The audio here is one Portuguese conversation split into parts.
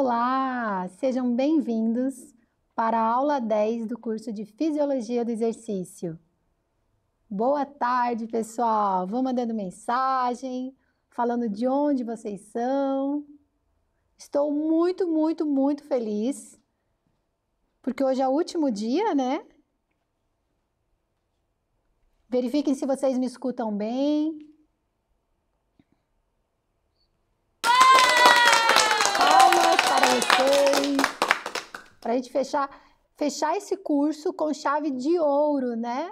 Olá, sejam bem-vindos para a aula 10 do curso de Fisiologia do Exercício. Boa tarde, pessoal! Vou mandando mensagem, falando de onde vocês são. Estou muito, muito, muito feliz, porque hoje é o último dia, né? Verifiquem se vocês me escutam bem. para a gente fechar, fechar esse curso com chave de ouro, né?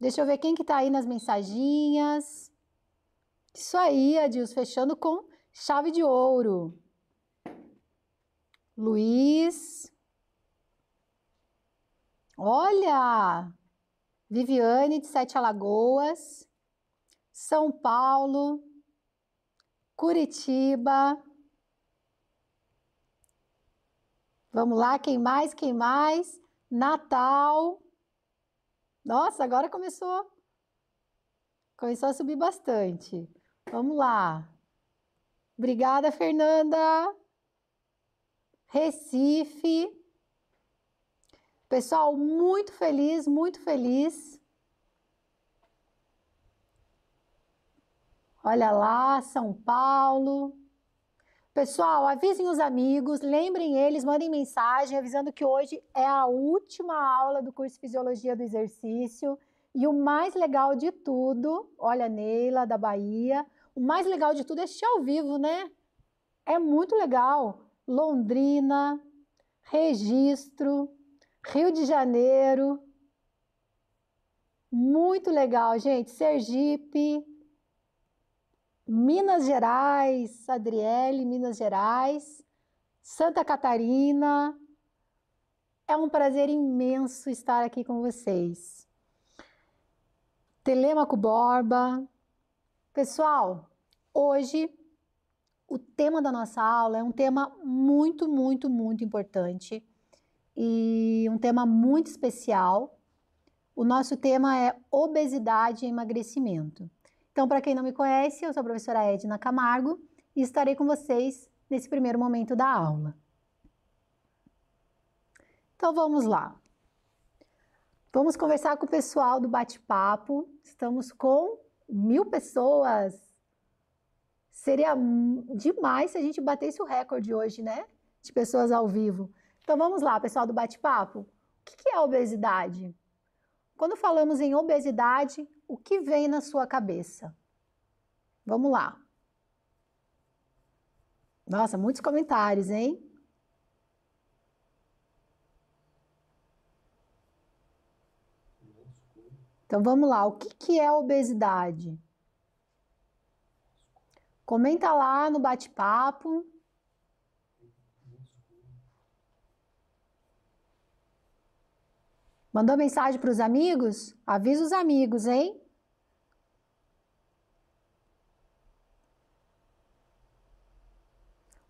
Deixa eu ver quem que está aí nas mensaginhas. Isso aí, Adils, fechando com chave de ouro. Luiz. Olha! Viviane de Sete Alagoas, São Paulo, Curitiba. Vamos lá, quem mais? Quem mais? Natal. Nossa, agora começou. Começou a subir bastante. Vamos lá. Obrigada, Fernanda. Recife. Pessoal, muito feliz, muito feliz. Olha lá, São Paulo. Pessoal, avisem os amigos, lembrem eles, mandem mensagem avisando que hoje é a última aula do curso Fisiologia do Exercício. E o mais legal de tudo, olha, Neila, da Bahia, o mais legal de tudo é assistir ao vivo, né? É muito legal. Londrina, Registro, Rio de Janeiro. Muito legal, gente. Sergipe, Minas Gerais, Adriele, Minas Gerais, Santa Catarina. É um prazer imenso estar aqui com vocês. Telemaco Borba. Pessoal, hoje o tema da nossa aula é um tema muito, muito, muito importante e um tema muito especial. O nosso tema é obesidade e emagrecimento. Então, para quem não me conhece, eu sou a professora Edna Camargo e estarei com vocês nesse primeiro momento da aula. Então, vamos lá. Vamos conversar com o pessoal do bate-papo. Estamos com mil pessoas. Seria demais se a gente batesse o recorde hoje, né? De pessoas ao vivo. Então vamos lá, pessoal do bate-papo. O que é obesidade? Quando falamos em obesidade, o que vem na sua cabeça? Vamos lá. Nossa, muitos comentários, hein? Então vamos lá, o que, que é obesidade? Comenta lá no bate-papo. Mandou mensagem para os amigos? Avisa os amigos, hein?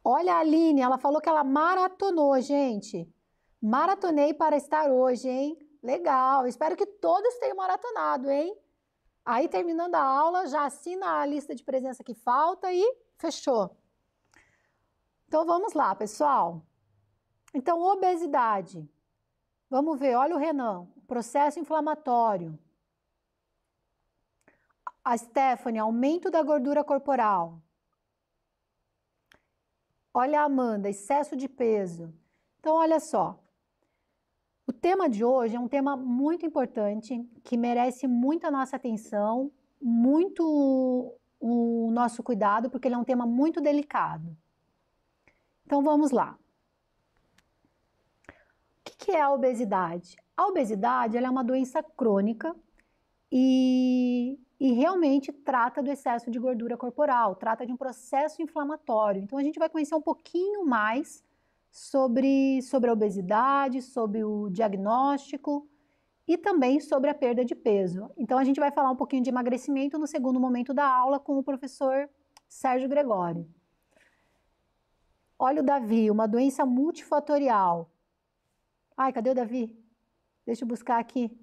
Olha a Aline, ela falou que ela maratonou, gente. Maratonei para estar hoje, hein? Legal, espero que todos tenham maratonado, hein? Aí, terminando a aula, já assina a lista de presença que falta e fechou. Então, vamos lá, pessoal. Então, obesidade. Vamos ver, olha o Renan, processo inflamatório. A Stephanie, aumento da gordura corporal. Olha a Amanda, excesso de peso. Então, olha só. O tema de hoje é um tema muito importante que merece muita nossa atenção, muito o nosso cuidado, porque ele é um tema muito delicado. Então, vamos lá que é a obesidade? A obesidade é uma doença crônica e, e realmente trata do excesso de gordura corporal, trata de um processo inflamatório. Então a gente vai conhecer um pouquinho mais sobre, sobre a obesidade, sobre o diagnóstico e também sobre a perda de peso. Então a gente vai falar um pouquinho de emagrecimento no segundo momento da aula com o professor Sérgio Gregório. Olha o Davi, uma doença multifatorial Ai, cadê o Davi? Deixa eu buscar aqui.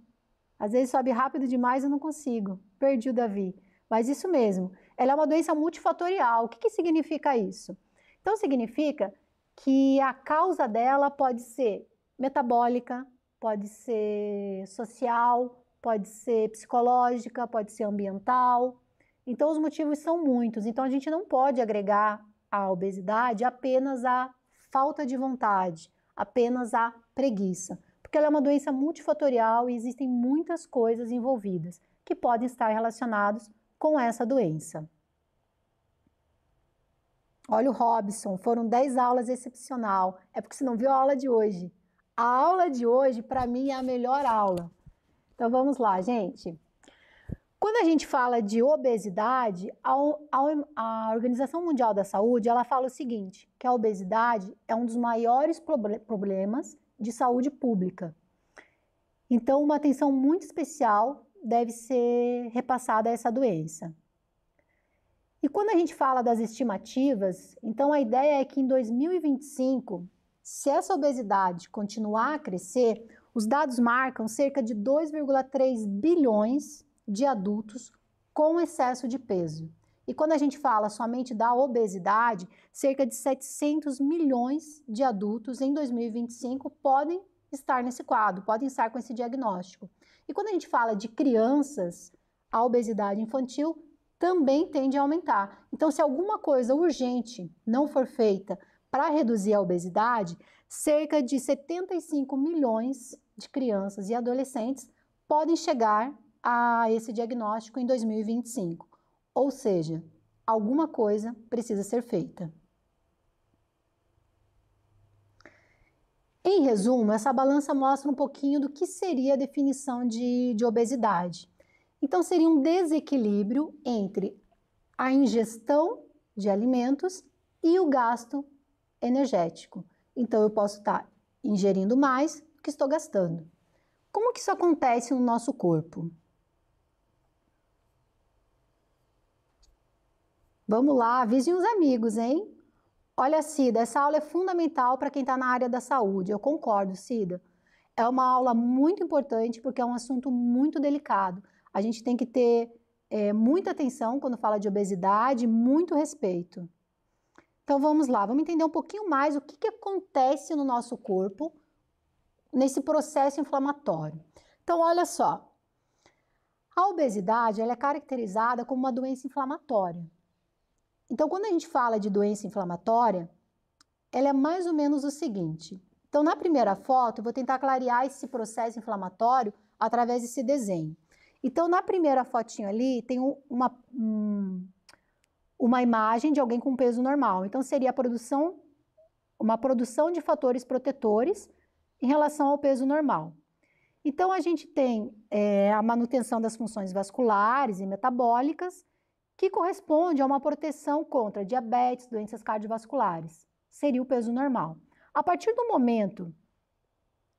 Às vezes sobe rápido demais e eu não consigo. Perdi o Davi. Mas isso mesmo, ela é uma doença multifatorial. O que, que significa isso? Então, significa que a causa dela pode ser metabólica, pode ser social, pode ser psicológica, pode ser ambiental. Então, os motivos são muitos. Então, a gente não pode agregar a obesidade apenas a falta de vontade apenas a preguiça, porque ela é uma doença multifatorial e existem muitas coisas envolvidas que podem estar relacionadas com essa doença. Olha o Robson, foram 10 aulas excepcional. É porque você não viu a aula de hoje. A aula de hoje, para mim, é a melhor aula. Então vamos lá, gente. Quando a gente fala de obesidade, a, a, a Organização Mundial da Saúde ela fala o seguinte, que a obesidade é um dos maiores problemas de saúde pública. Então, uma atenção muito especial deve ser repassada a essa doença. E quando a gente fala das estimativas, então a ideia é que em 2025, se essa obesidade continuar a crescer, os dados marcam cerca de 2,3 bilhões de adultos com excesso de peso. E quando a gente fala somente da obesidade, cerca de 700 milhões de adultos em 2025 podem estar nesse quadro, podem estar com esse diagnóstico. E quando a gente fala de crianças, a obesidade infantil também tende a aumentar. Então, se alguma coisa urgente não for feita para reduzir a obesidade, cerca de 75 milhões de crianças e adolescentes podem chegar a esse diagnóstico em 2025. Ou seja, alguma coisa precisa ser feita. Em resumo, essa balança mostra um pouquinho do que seria a definição de, de obesidade. Então, seria um desequilíbrio entre a ingestão de alimentos e o gasto energético. Então, eu posso estar ingerindo mais do que estou gastando. Como que isso acontece no nosso corpo? Vamos lá, avisem os amigos, hein? Olha, Cida, essa aula é fundamental para quem está na área da saúde. Eu concordo, Cida. É uma aula muito importante porque é um assunto muito delicado. A gente tem que ter é, muita atenção quando fala de obesidade, muito respeito. Então vamos lá, vamos entender um pouquinho mais o que, que acontece no nosso corpo nesse processo inflamatório. Então, olha só, a obesidade ela é caracterizada como uma doença inflamatória. Então, quando a gente fala de doença inflamatória, ela é mais ou menos o seguinte. Então, na primeira foto, eu vou tentar clarear esse processo inflamatório através desse desenho. Então, na primeira fotinho ali, tem uma, um, uma imagem de alguém com peso normal. Então, seria a produção, uma produção de fatores protetores em relação ao peso normal. Então, a gente tem é, a manutenção das funções vasculares e metabólicas, que corresponde a uma proteção contra diabetes, doenças cardiovasculares. Seria o peso normal. A partir do momento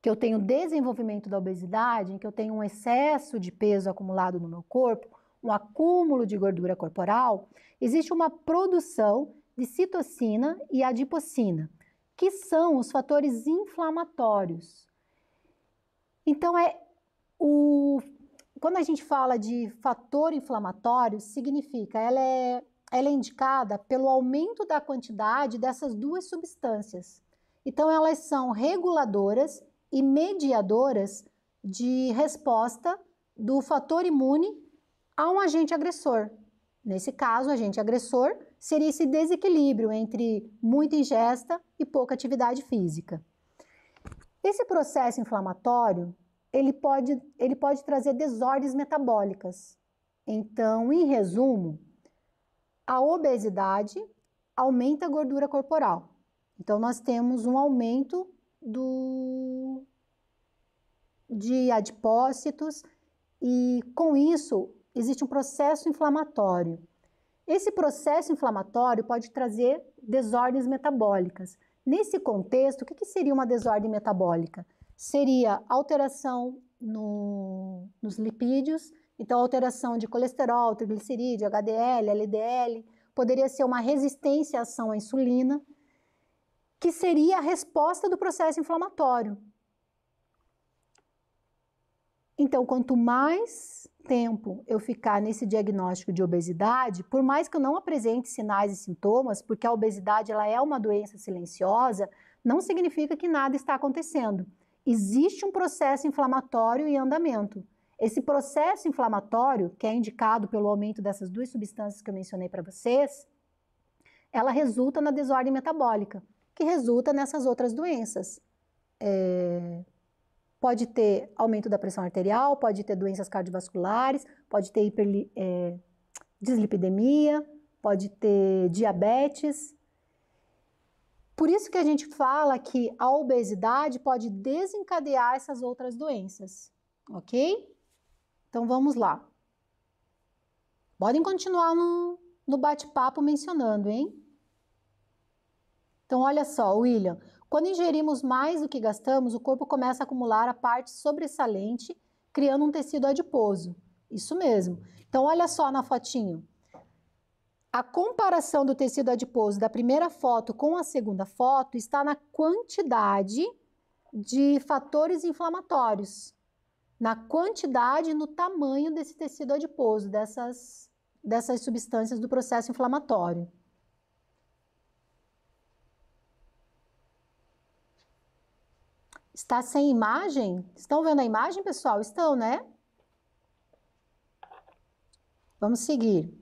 que eu tenho desenvolvimento da obesidade, em que eu tenho um excesso de peso acumulado no meu corpo, um acúmulo de gordura corporal, existe uma produção de citocina e adipocina, que são os fatores inflamatórios. Então é o quando a gente fala de fator inflamatório, significa ela é, ela é indicada pelo aumento da quantidade dessas duas substâncias. Então, elas são reguladoras e mediadoras de resposta do fator imune a um agente agressor. Nesse caso, o agente agressor seria esse desequilíbrio entre muita ingesta e pouca atividade física. Esse processo inflamatório ele pode, ele pode trazer desordens metabólicas. Então, em resumo, a obesidade aumenta a gordura corporal. Então, nós temos um aumento do, de adipócitos e, com isso, existe um processo inflamatório. Esse processo inflamatório pode trazer desordens metabólicas. Nesse contexto, o que, que seria uma desordem metabólica? seria alteração no, nos lipídios, então alteração de colesterol, triglicerídeo, HDL, LDL, poderia ser uma resistência à ação à insulina, que seria a resposta do processo inflamatório. Então, quanto mais tempo eu ficar nesse diagnóstico de obesidade, por mais que eu não apresente sinais e sintomas, porque a obesidade ela é uma doença silenciosa, não significa que nada está acontecendo existe um processo inflamatório em andamento. Esse processo inflamatório, que é indicado pelo aumento dessas duas substâncias que eu mencionei para vocês, ela resulta na desordem metabólica, que resulta nessas outras doenças. É... Pode ter aumento da pressão arterial, pode ter doenças cardiovasculares, pode ter hiper, é... deslipidemia, pode ter diabetes, por isso que a gente fala que a obesidade pode desencadear essas outras doenças, ok? Então vamos lá. Podem continuar no, no bate-papo mencionando, hein? Então, olha só, William. Quando ingerimos mais do que gastamos, o corpo começa a acumular a parte sobressalente, criando um tecido adiposo. Isso mesmo. Então, olha só na fotinho. A comparação do tecido adiposo da primeira foto com a segunda foto está na quantidade de fatores inflamatórios, na quantidade e no tamanho desse tecido adiposo, dessas, dessas substâncias do processo inflamatório. Está sem imagem? Estão vendo a imagem, pessoal? Estão, né? Vamos seguir.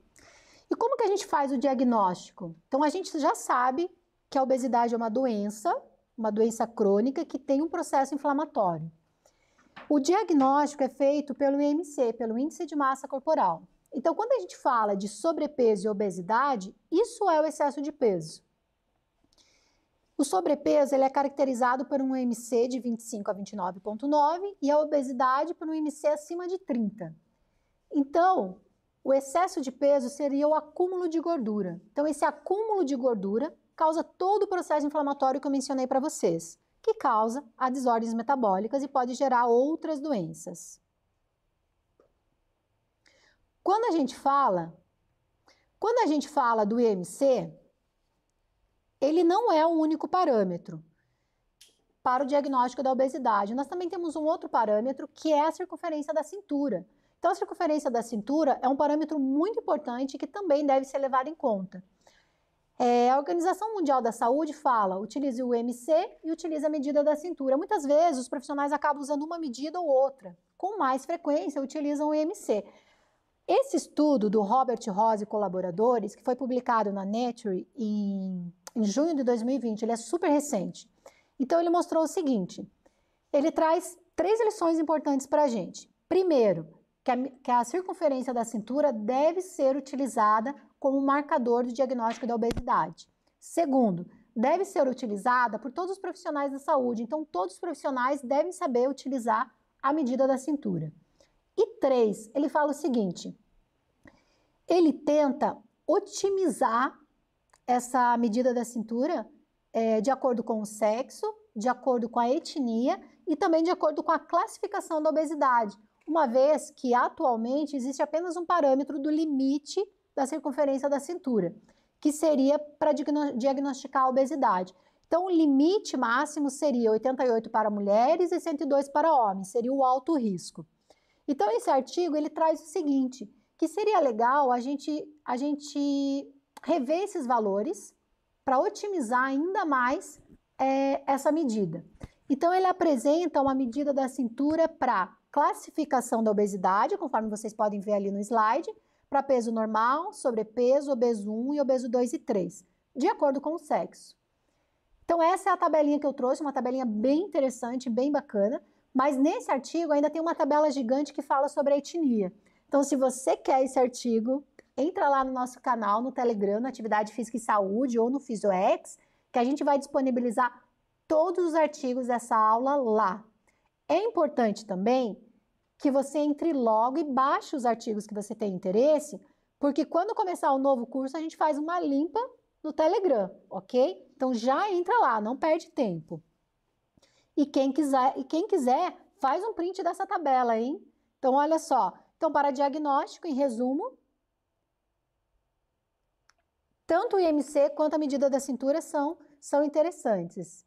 E como que a gente faz o diagnóstico? Então a gente já sabe que a obesidade é uma doença, uma doença crônica que tem um processo inflamatório. O diagnóstico é feito pelo IMC, pelo índice de massa corporal. Então, quando a gente fala de sobrepeso e obesidade, isso é o excesso de peso. O sobrepeso ele é caracterizado por um IMC de 25 a 29,9 e a obesidade por um IMC acima de 30. Então, o excesso de peso seria o acúmulo de gordura. Então, esse acúmulo de gordura causa todo o processo inflamatório que eu mencionei para vocês, que causa a desordens metabólicas e pode gerar outras doenças. Quando a gente fala, quando a gente fala do IMC, ele não é o único parâmetro para o diagnóstico da obesidade. Nós também temos um outro parâmetro que é a circunferência da cintura então, a circunferência da cintura é um parâmetro muito importante que também deve ser levado em conta. É, a Organização Mundial da Saúde fala: utilize o MC e utilize a medida da cintura. Muitas vezes os profissionais acabam usando uma medida ou outra, com mais frequência utilizam o MC. Esse estudo do Robert Rose e colaboradores, que foi publicado na Nature em, em junho de 2020, ele é super recente. Então ele mostrou o seguinte: ele traz três lições importantes para a gente. Primeiro, que a, que a circunferência da cintura deve ser utilizada como marcador do diagnóstico da obesidade. Segundo, deve ser utilizada por todos os profissionais da saúde, então todos os profissionais devem saber utilizar a medida da cintura. E três, ele fala o seguinte: ele tenta otimizar essa medida da cintura é, de acordo com o sexo, de acordo com a etnia e também de acordo com a classificação da obesidade uma vez que atualmente existe apenas um parâmetro do limite da circunferência da cintura, que seria para diagnosticar a obesidade. Então, o limite máximo seria 88 para mulheres e 102 para homens, seria o alto risco. Então, esse artigo ele traz o seguinte, que seria legal a gente, a gente rever esses valores para otimizar ainda mais é, essa medida. Então, ele apresenta uma medida da cintura para classificação da obesidade, conforme vocês podem ver ali no slide, para peso normal, sobrepeso, obeso 1 e obeso 2 e 3, de acordo com o sexo. Então, essa é a tabelinha que eu trouxe, uma tabelinha bem interessante, bem bacana, mas nesse artigo ainda tem uma tabela gigante que fala sobre a etnia. Então, se você quer esse artigo, entra lá no nosso canal, no Telegram, na Atividade Física e Saúde ou no Fisioex, que a gente vai disponibilizar todos os artigos dessa aula lá, é importante também que você entre logo e baixe os artigos que você tem interesse, porque quando começar o novo curso, a gente faz uma limpa no Telegram, ok? Então já entra lá, não perde tempo. E quem quiser, e quem quiser faz um print dessa tabela, hein? Então olha só. Então para diagnóstico, em resumo, tanto o IMC quanto a medida da cintura são são interessantes.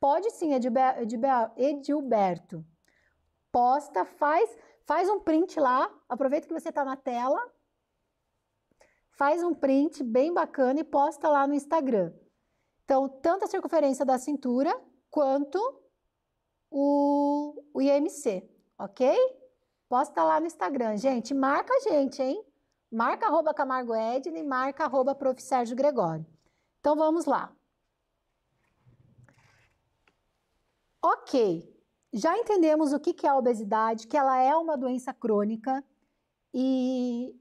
Pode sim, Edilberto. Posta, faz, faz um print lá. Aproveita que você está na tela. Faz um print bem bacana e posta lá no Instagram. Então, tanto a circunferência da cintura quanto o, o IMC, ok? Posta lá no Instagram. Gente, marca a gente, hein? Marca arroba Camargo Edney, marca arroba Prof. Sérgio Gregório. Então, vamos lá. Ok, já entendemos o que é a obesidade, que ela é uma doença crônica e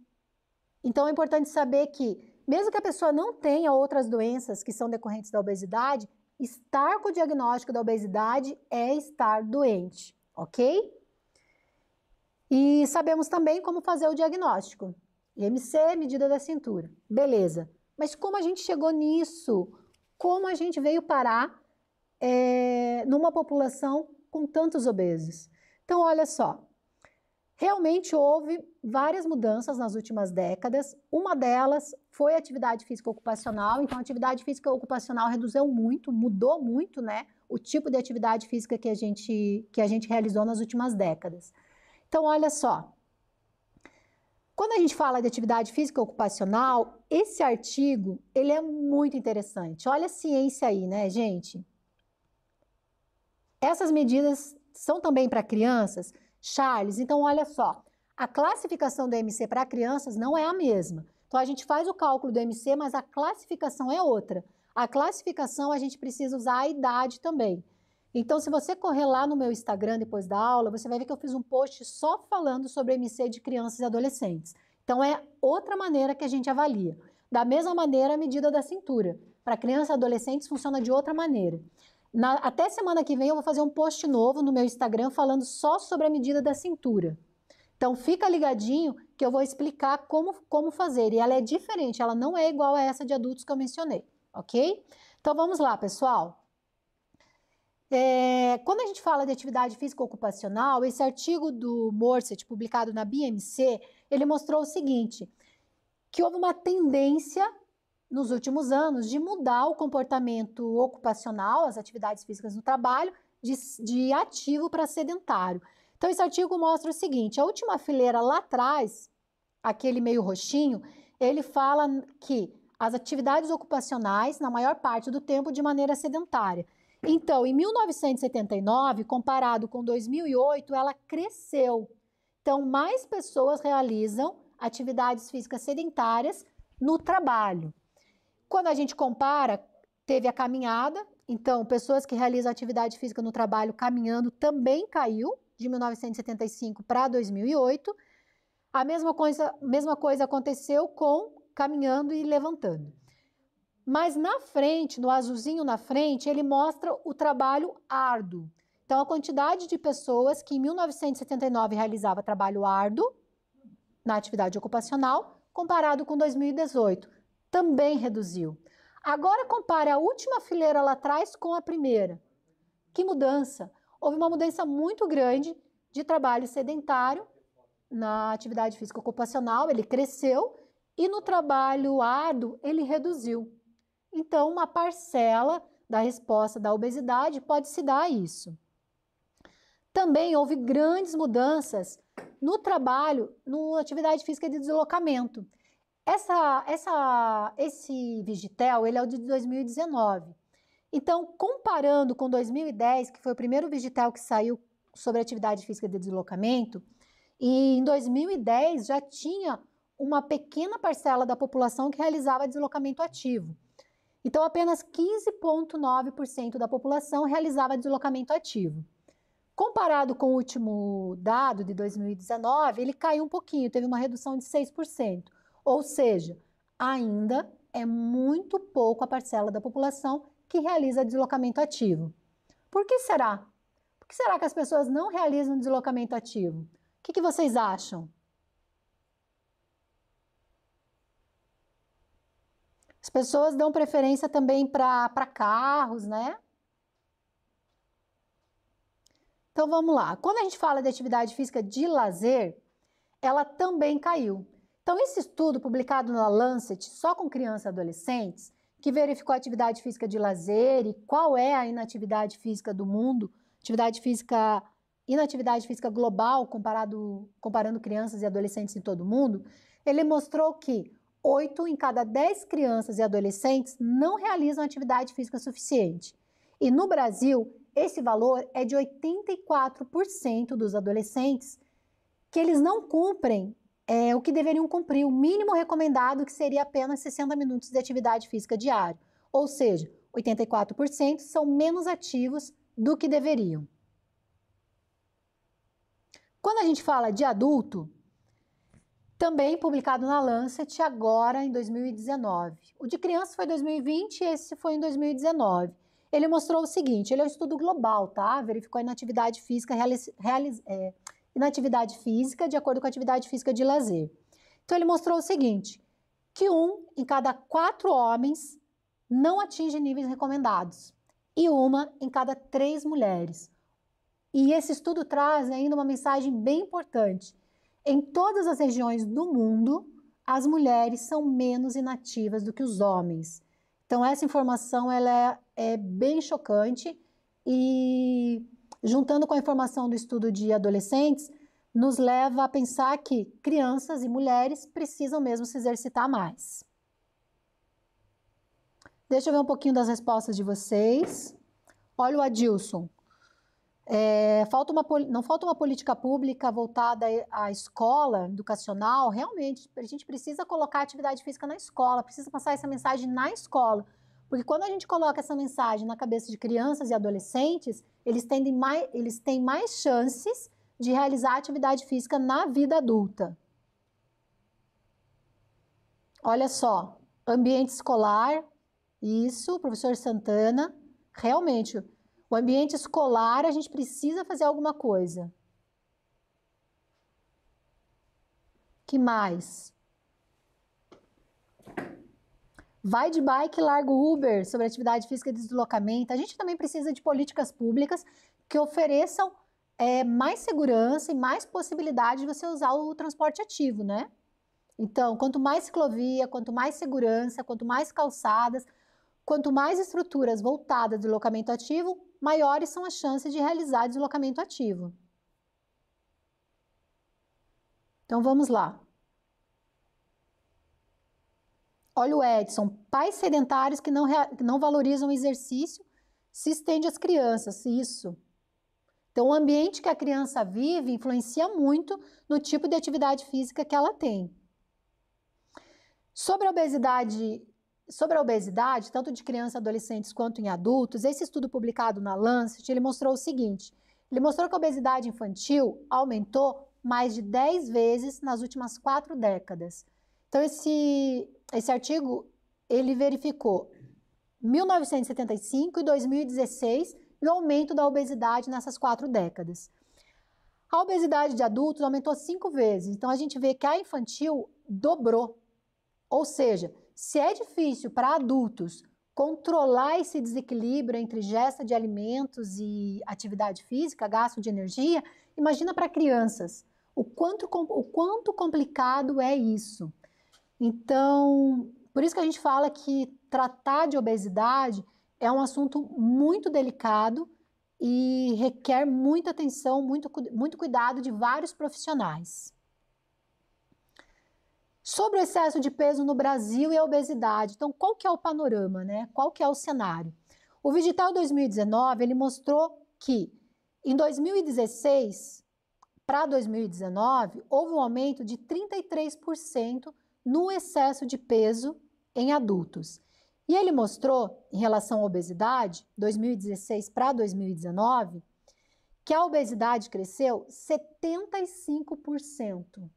então é importante saber que mesmo que a pessoa não tenha outras doenças que são decorrentes da obesidade, estar com o diagnóstico da obesidade é estar doente, ok? E sabemos também como fazer o diagnóstico. IMC, medida da cintura. Beleza. Mas como a gente chegou nisso? Como a gente veio parar é, numa população com tantos obesos. Então, olha só, realmente houve várias mudanças nas últimas décadas. Uma delas foi a atividade física ocupacional. Então, a atividade física ocupacional reduziu muito, mudou muito, né? O tipo de atividade física que a gente, que a gente realizou nas últimas décadas. Então, olha só. Quando a gente fala de atividade física ocupacional, esse artigo, ele é muito interessante. Olha a ciência aí, né, gente? Essas medidas são também para crianças? Charles, então olha só, a classificação do MC para crianças não é a mesma. Então a gente faz o cálculo do MC, mas a classificação é outra. A classificação a gente precisa usar a idade também. Então, se você correr lá no meu Instagram depois da aula, você vai ver que eu fiz um post só falando sobre MC de crianças e adolescentes. Então, é outra maneira que a gente avalia. Da mesma maneira, a medida da cintura. Para crianças e adolescentes, funciona de outra maneira. Na, até semana que vem eu vou fazer um post novo no meu Instagram falando só sobre a medida da cintura. Então fica ligadinho que eu vou explicar como, como fazer. E ela é diferente, ela não é igual a essa de adultos que eu mencionei, ok? Então vamos lá, pessoal. É, quando a gente fala de atividade física ocupacional, esse artigo do Morset, publicado na BMC, ele mostrou o seguinte, que houve uma tendência nos últimos anos, de mudar o comportamento ocupacional, as atividades físicas no trabalho, de, de ativo para sedentário. Então, esse artigo mostra o seguinte: a última fileira lá atrás, aquele meio roxinho, ele fala que as atividades ocupacionais, na maior parte do tempo, de maneira sedentária. Então, em 1979, comparado com 2008, ela cresceu. Então, mais pessoas realizam atividades físicas sedentárias no trabalho. Quando a gente compara, teve a caminhada, então pessoas que realizam atividade física no trabalho caminhando também caiu de 1975 para 2008. A mesma coisa, mesma coisa aconteceu com caminhando e levantando. Mas na frente, no azulzinho na frente, ele mostra o trabalho árduo. Então, a quantidade de pessoas que em 1979 realizava trabalho árduo na atividade ocupacional, comparado com 2018 também reduziu. Agora compare a última fileira lá atrás com a primeira. Que mudança! Houve uma mudança muito grande de trabalho sedentário na atividade física ocupacional, ele cresceu e no trabalho árduo ele reduziu. Então, uma parcela da resposta da obesidade pode se dar a isso. Também houve grandes mudanças no trabalho, na atividade física de deslocamento. Essa, essa, esse Vigitel, ele é o de 2019. Então, comparando com 2010, que foi o primeiro Vigitel que saiu sobre atividade física de deslocamento, e em 2010 já tinha uma pequena parcela da população que realizava deslocamento ativo. Então, apenas 15,9% da população realizava deslocamento ativo. Comparado com o último dado de 2019, ele caiu um pouquinho, teve uma redução de 6%. Ou seja, ainda é muito pouco a parcela da população que realiza deslocamento ativo. Por que será? Por que será que as pessoas não realizam deslocamento ativo? O que, que vocês acham? As pessoas dão preferência também para carros, né? Então vamos lá. Quando a gente fala de atividade física de lazer, ela também caiu. Então, esse estudo publicado na Lancet, só com crianças e adolescentes, que verificou a atividade física de lazer e qual é a inatividade física do mundo, atividade física, inatividade física global comparado, comparando crianças e adolescentes em todo o mundo, ele mostrou que 8 em cada 10 crianças e adolescentes não realizam atividade física suficiente. E no Brasil, esse valor é de 84% dos adolescentes que eles não cumprem é, o que deveriam cumprir o mínimo recomendado, que seria apenas 60 minutos de atividade física diária. Ou seja, 84% são menos ativos do que deveriam. Quando a gente fala de adulto, também publicado na Lancet agora em 2019. O de criança foi em 2020 e esse foi em 2019. Ele mostrou o seguinte, ele é um estudo global, tá? Verificou a inatividade física realiz, realiz, é, e na atividade física, de acordo com a atividade física de lazer. Então ele mostrou o seguinte: que um em cada quatro homens não atinge níveis recomendados e uma em cada três mulheres. E esse estudo traz ainda uma mensagem bem importante. Em todas as regiões do mundo, as mulheres são menos inativas do que os homens. Então essa informação ela é, é bem chocante e juntando com a informação do estudo de adolescentes, nos leva a pensar que crianças e mulheres precisam mesmo se exercitar mais. Deixa eu ver um pouquinho das respostas de vocês. Olha o Adilson. É, falta uma, não falta uma política pública voltada à escola educacional, realmente, a gente precisa colocar atividade física na escola, precisa passar essa mensagem na escola. Porque quando a gente coloca essa mensagem na cabeça de crianças e adolescentes, eles, tendem mais, eles têm mais chances de realizar atividade física na vida adulta. Olha só, ambiente escolar, isso, professor Santana, realmente, o ambiente escolar a gente precisa fazer alguma coisa. Que mais? Vai de bike, larga o Uber sobre atividade física e deslocamento. A gente também precisa de políticas públicas que ofereçam é, mais segurança e mais possibilidade de você usar o transporte ativo, né? Então, quanto mais ciclovia, quanto mais segurança, quanto mais calçadas, quanto mais estruturas voltadas ao deslocamento ativo, maiores são as chances de realizar deslocamento ativo. Então, vamos lá. Olha o Edson, pais sedentários que não, que não valorizam o exercício se estende às crianças, isso. Então, o ambiente que a criança vive influencia muito no tipo de atividade física que ela tem. Sobre a obesidade, sobre a obesidade, tanto de crianças, adolescentes quanto em adultos, esse estudo publicado na Lancet, ele mostrou o seguinte: ele mostrou que a obesidade infantil aumentou mais de 10 vezes nas últimas quatro décadas. Então, esse esse artigo ele verificou 1975 e 2016 e o aumento da obesidade nessas quatro décadas. A obesidade de adultos aumentou cinco vezes, então a gente vê que a infantil dobrou. Ou seja, se é difícil para adultos controlar esse desequilíbrio entre gesta de alimentos e atividade física, gasto de energia, imagina para crianças. O quanto, o quanto complicado é isso. Então, por isso que a gente fala que tratar de obesidade é um assunto muito delicado e requer muita atenção, muito, muito cuidado de vários profissionais. Sobre o excesso de peso no Brasil e a obesidade, então qual que é o panorama, né? Qual que é o cenário? O Vigital 2019 ele mostrou que em 2016 para 2019 houve um aumento de 33% no excesso de peso em adultos. E ele mostrou, em relação à obesidade, 2016 para 2019, que a obesidade cresceu 75%.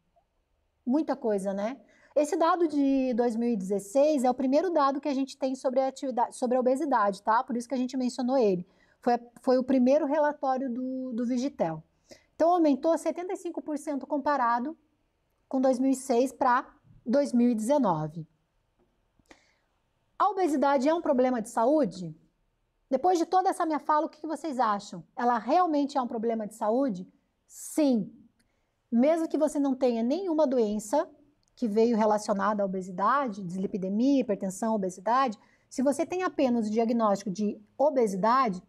Muita coisa, né? Esse dado de 2016 é o primeiro dado que a gente tem sobre a, atividade, sobre a obesidade, tá? Por isso que a gente mencionou ele. Foi, foi o primeiro relatório do, do Vigitel. Então, aumentou 75% comparado com 2006 para 2019. A obesidade é um problema de saúde? Depois de toda essa minha fala, o que vocês acham? Ela realmente é um problema de saúde? Sim. Mesmo que você não tenha nenhuma doença que veio relacionada à obesidade, deslipidemia, hipertensão, obesidade, se você tem apenas o diagnóstico de obesidade,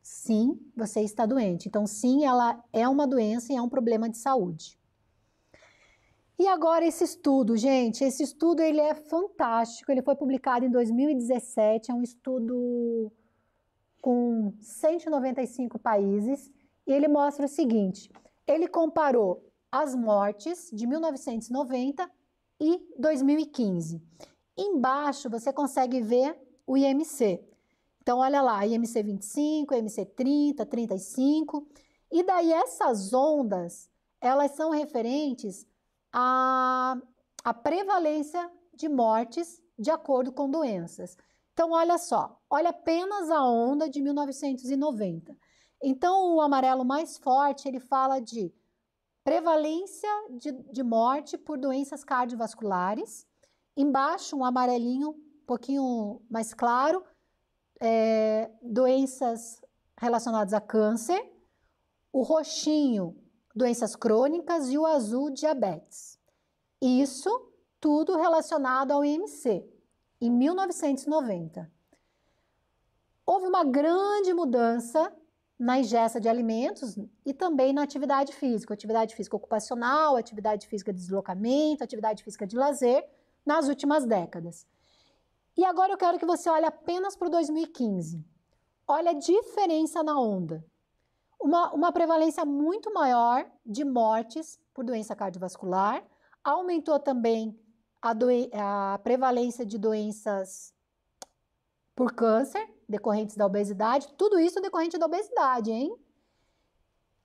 sim, você está doente. Então, sim, ela é uma doença e é um problema de saúde. E agora esse estudo, gente, esse estudo ele é fantástico. Ele foi publicado em 2017, é um estudo com 195 países e ele mostra o seguinte: ele comparou as mortes de 1990 e 2015. Embaixo você consegue ver o IMC. Então olha lá, IMC 25, IMC 30, 35. E daí essas ondas, elas são referentes a, a prevalência de mortes de acordo com doenças. Então, olha só, olha apenas a onda de 1990. Então, o amarelo mais forte, ele fala de prevalência de, de morte por doenças cardiovasculares. Embaixo, um amarelinho, um pouquinho mais claro, é, doenças relacionadas a câncer. O roxinho, doenças crônicas e o azul, diabetes. Isso tudo relacionado ao IMC, em 1990. Houve uma grande mudança na ingesta de alimentos e também na atividade física, atividade física ocupacional, atividade física de deslocamento, atividade física de lazer, nas últimas décadas. E agora eu quero que você olhe apenas para o 2015. Olha a diferença na onda uma, uma prevalência muito maior de mortes por doença cardiovascular, aumentou também a, a prevalência de doenças por câncer decorrentes da obesidade, tudo isso decorrente da obesidade, hein?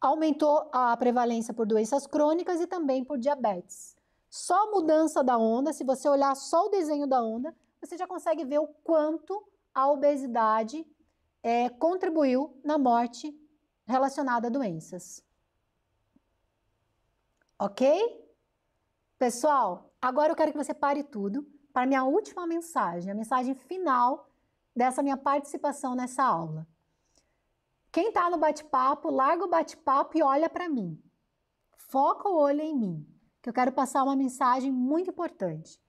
Aumentou a prevalência por doenças crônicas e também por diabetes. Só mudança da onda, se você olhar só o desenho da onda, você já consegue ver o quanto a obesidade é, contribuiu na morte relacionada a doenças. Ok? Pessoal, agora eu quero que você pare tudo para minha última mensagem, a mensagem final dessa minha participação nessa aula. Quem está no bate-papo, larga o bate-papo e olha para mim. Foca o olho em mim, que eu quero passar uma mensagem muito importante.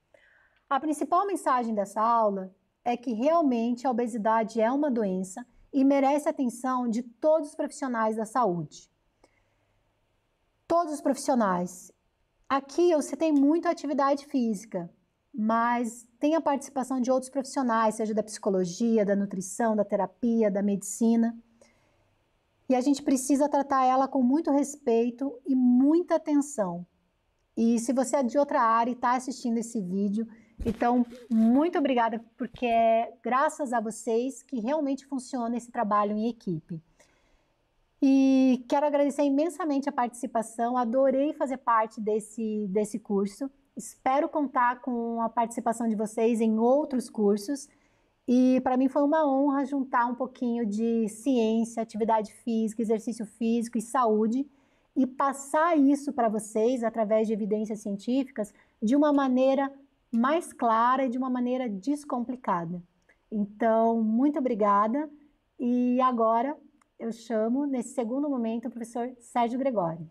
A principal mensagem dessa aula é que realmente a obesidade é uma doença e merece atenção de todos os profissionais da saúde. Todos os profissionais. Aqui você tem muito atividade física, mas tem a participação de outros profissionais, seja da psicologia, da nutrição, da terapia, da medicina. E a gente precisa tratar ela com muito respeito e muita atenção. E se você é de outra área e está assistindo esse vídeo, então, muito obrigada, porque é graças a vocês que realmente funciona esse trabalho em equipe. E quero agradecer imensamente a participação, adorei fazer parte desse, desse curso. Espero contar com a participação de vocês em outros cursos. E para mim foi uma honra juntar um pouquinho de ciência, atividade física, exercício físico e saúde e passar isso para vocês através de evidências científicas de uma maneira mais clara e de uma maneira descomplicada. Então, muito obrigada. E agora eu chamo, nesse segundo momento, o professor Sérgio Gregório.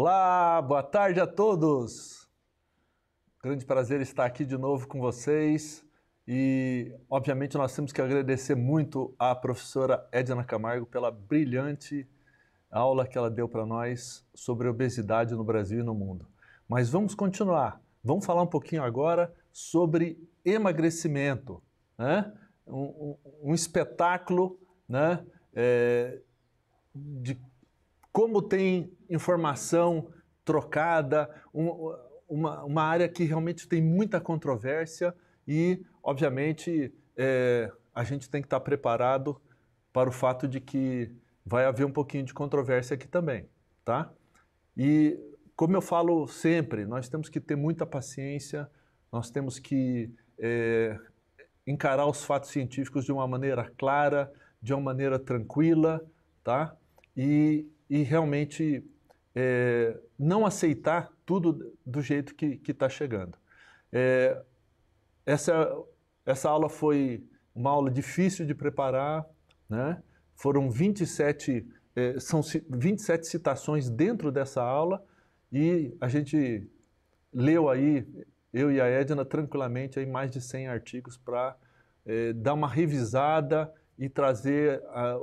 Olá, boa tarde a todos. Grande prazer estar aqui de novo com vocês. E, obviamente, nós temos que agradecer muito à professora Edna Camargo pela brilhante aula que ela deu para nós sobre obesidade no Brasil e no mundo. Mas vamos continuar. Vamos falar um pouquinho agora sobre emagrecimento. Né? Um, um, um espetáculo né? É, de como tem informação trocada, um, uma, uma área que realmente tem muita controvérsia e, obviamente, é, a gente tem que estar tá preparado para o fato de que vai haver um pouquinho de controvérsia aqui também, tá? E como eu falo sempre, nós temos que ter muita paciência, nós temos que é, encarar os fatos científicos de uma maneira clara, de uma maneira tranquila, tá? E e realmente é, não aceitar tudo do jeito que está chegando. É, essa, essa aula foi uma aula difícil de preparar, né? foram 27, é, são 27 citações dentro dessa aula e a gente leu aí, eu e a Edna, tranquilamente aí mais de 100 artigos para é, dar uma revisada e trazer a,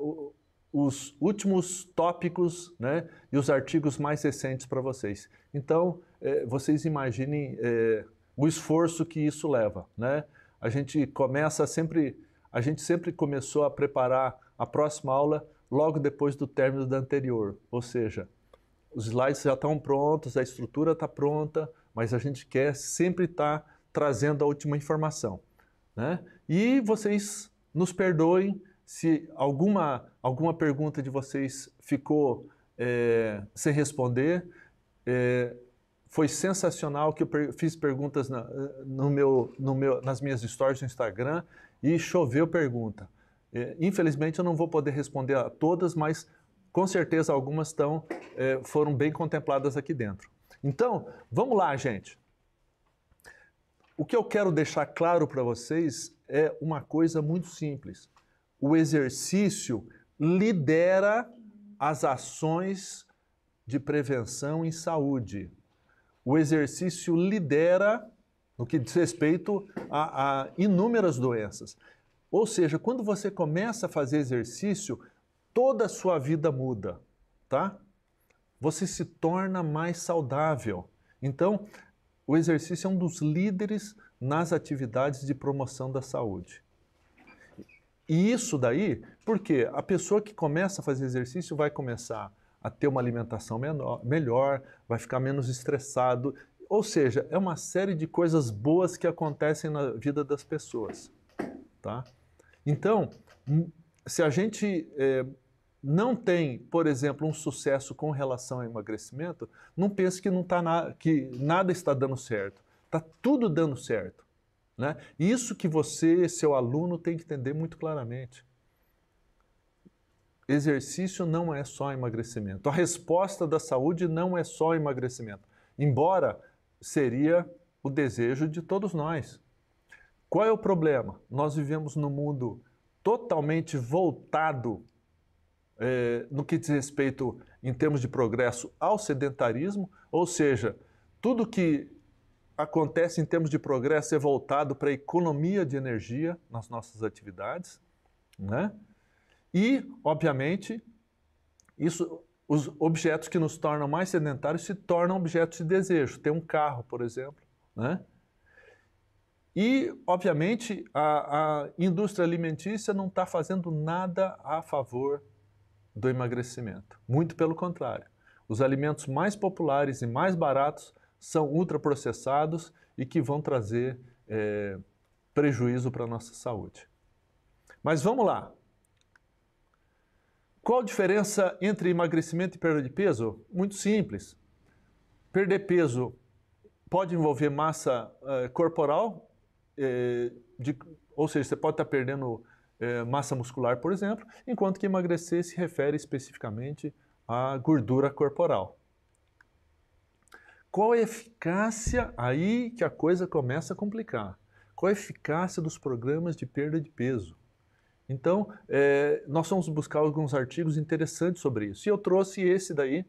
os últimos tópicos né, e os artigos mais recentes para vocês. Então, é, vocês imaginem é, o esforço que isso leva. Né? A gente começa sempre, a gente sempre começou a preparar a próxima aula logo depois do término da anterior, ou seja, os slides já estão prontos, a estrutura está pronta, mas a gente quer sempre estar tá trazendo a última informação. Né? E vocês nos perdoem se alguma, alguma pergunta de vocês ficou é, sem responder. É, foi sensacional que eu per fiz perguntas na, no meu, no meu, nas minhas stories no Instagram e choveu pergunta. É, infelizmente eu não vou poder responder a todas, mas com certeza algumas estão, é, foram bem contempladas aqui dentro. Então, vamos lá, gente. O que eu quero deixar claro para vocês é uma coisa muito simples o exercício lidera as ações de prevenção em saúde. O exercício lidera no que diz respeito a, a inúmeras doenças. Ou seja, quando você começa a fazer exercício, toda a sua vida muda, tá? Você se torna mais saudável. Então, o exercício é um dos líderes nas atividades de promoção da saúde. E isso daí, porque a pessoa que começa a fazer exercício vai começar a ter uma alimentação menor, melhor, vai ficar menos estressado. Ou seja, é uma série de coisas boas que acontecem na vida das pessoas. Tá? Então, hum, se a gente é, não tem, por exemplo, um sucesso com relação ao emagrecimento, não pense que, não tá na, que nada está dando certo. Está tudo dando certo. Né? Isso que você, seu aluno, tem que entender muito claramente. Exercício não é só emagrecimento. A resposta da saúde não é só emagrecimento. Embora seria o desejo de todos nós. Qual é o problema? Nós vivemos num mundo totalmente voltado é, no que diz respeito, em termos de progresso, ao sedentarismo, ou seja, tudo que acontece em termos de progresso é voltado para a economia de energia nas nossas atividades, né? E, obviamente, isso, os objetos que nos tornam mais sedentários se tornam objetos de desejo. Ter um carro, por exemplo, né? E, obviamente, a, a indústria alimentícia não está fazendo nada a favor do emagrecimento. Muito pelo contrário. Os alimentos mais populares e mais baratos são ultraprocessados e que vão trazer é, prejuízo para a nossa saúde. Mas vamos lá. Qual a diferença entre emagrecimento e perda de peso? Muito simples. Perder peso pode envolver massa é, corporal, é, de, ou seja, você pode estar tá perdendo é, massa muscular, por exemplo, enquanto que emagrecer se refere especificamente à gordura corporal. Qual a eficácia? Aí que a coisa começa a complicar. Qual a eficácia dos programas de perda de peso? Então, é, nós vamos buscar alguns artigos interessantes sobre isso. E eu trouxe esse daí,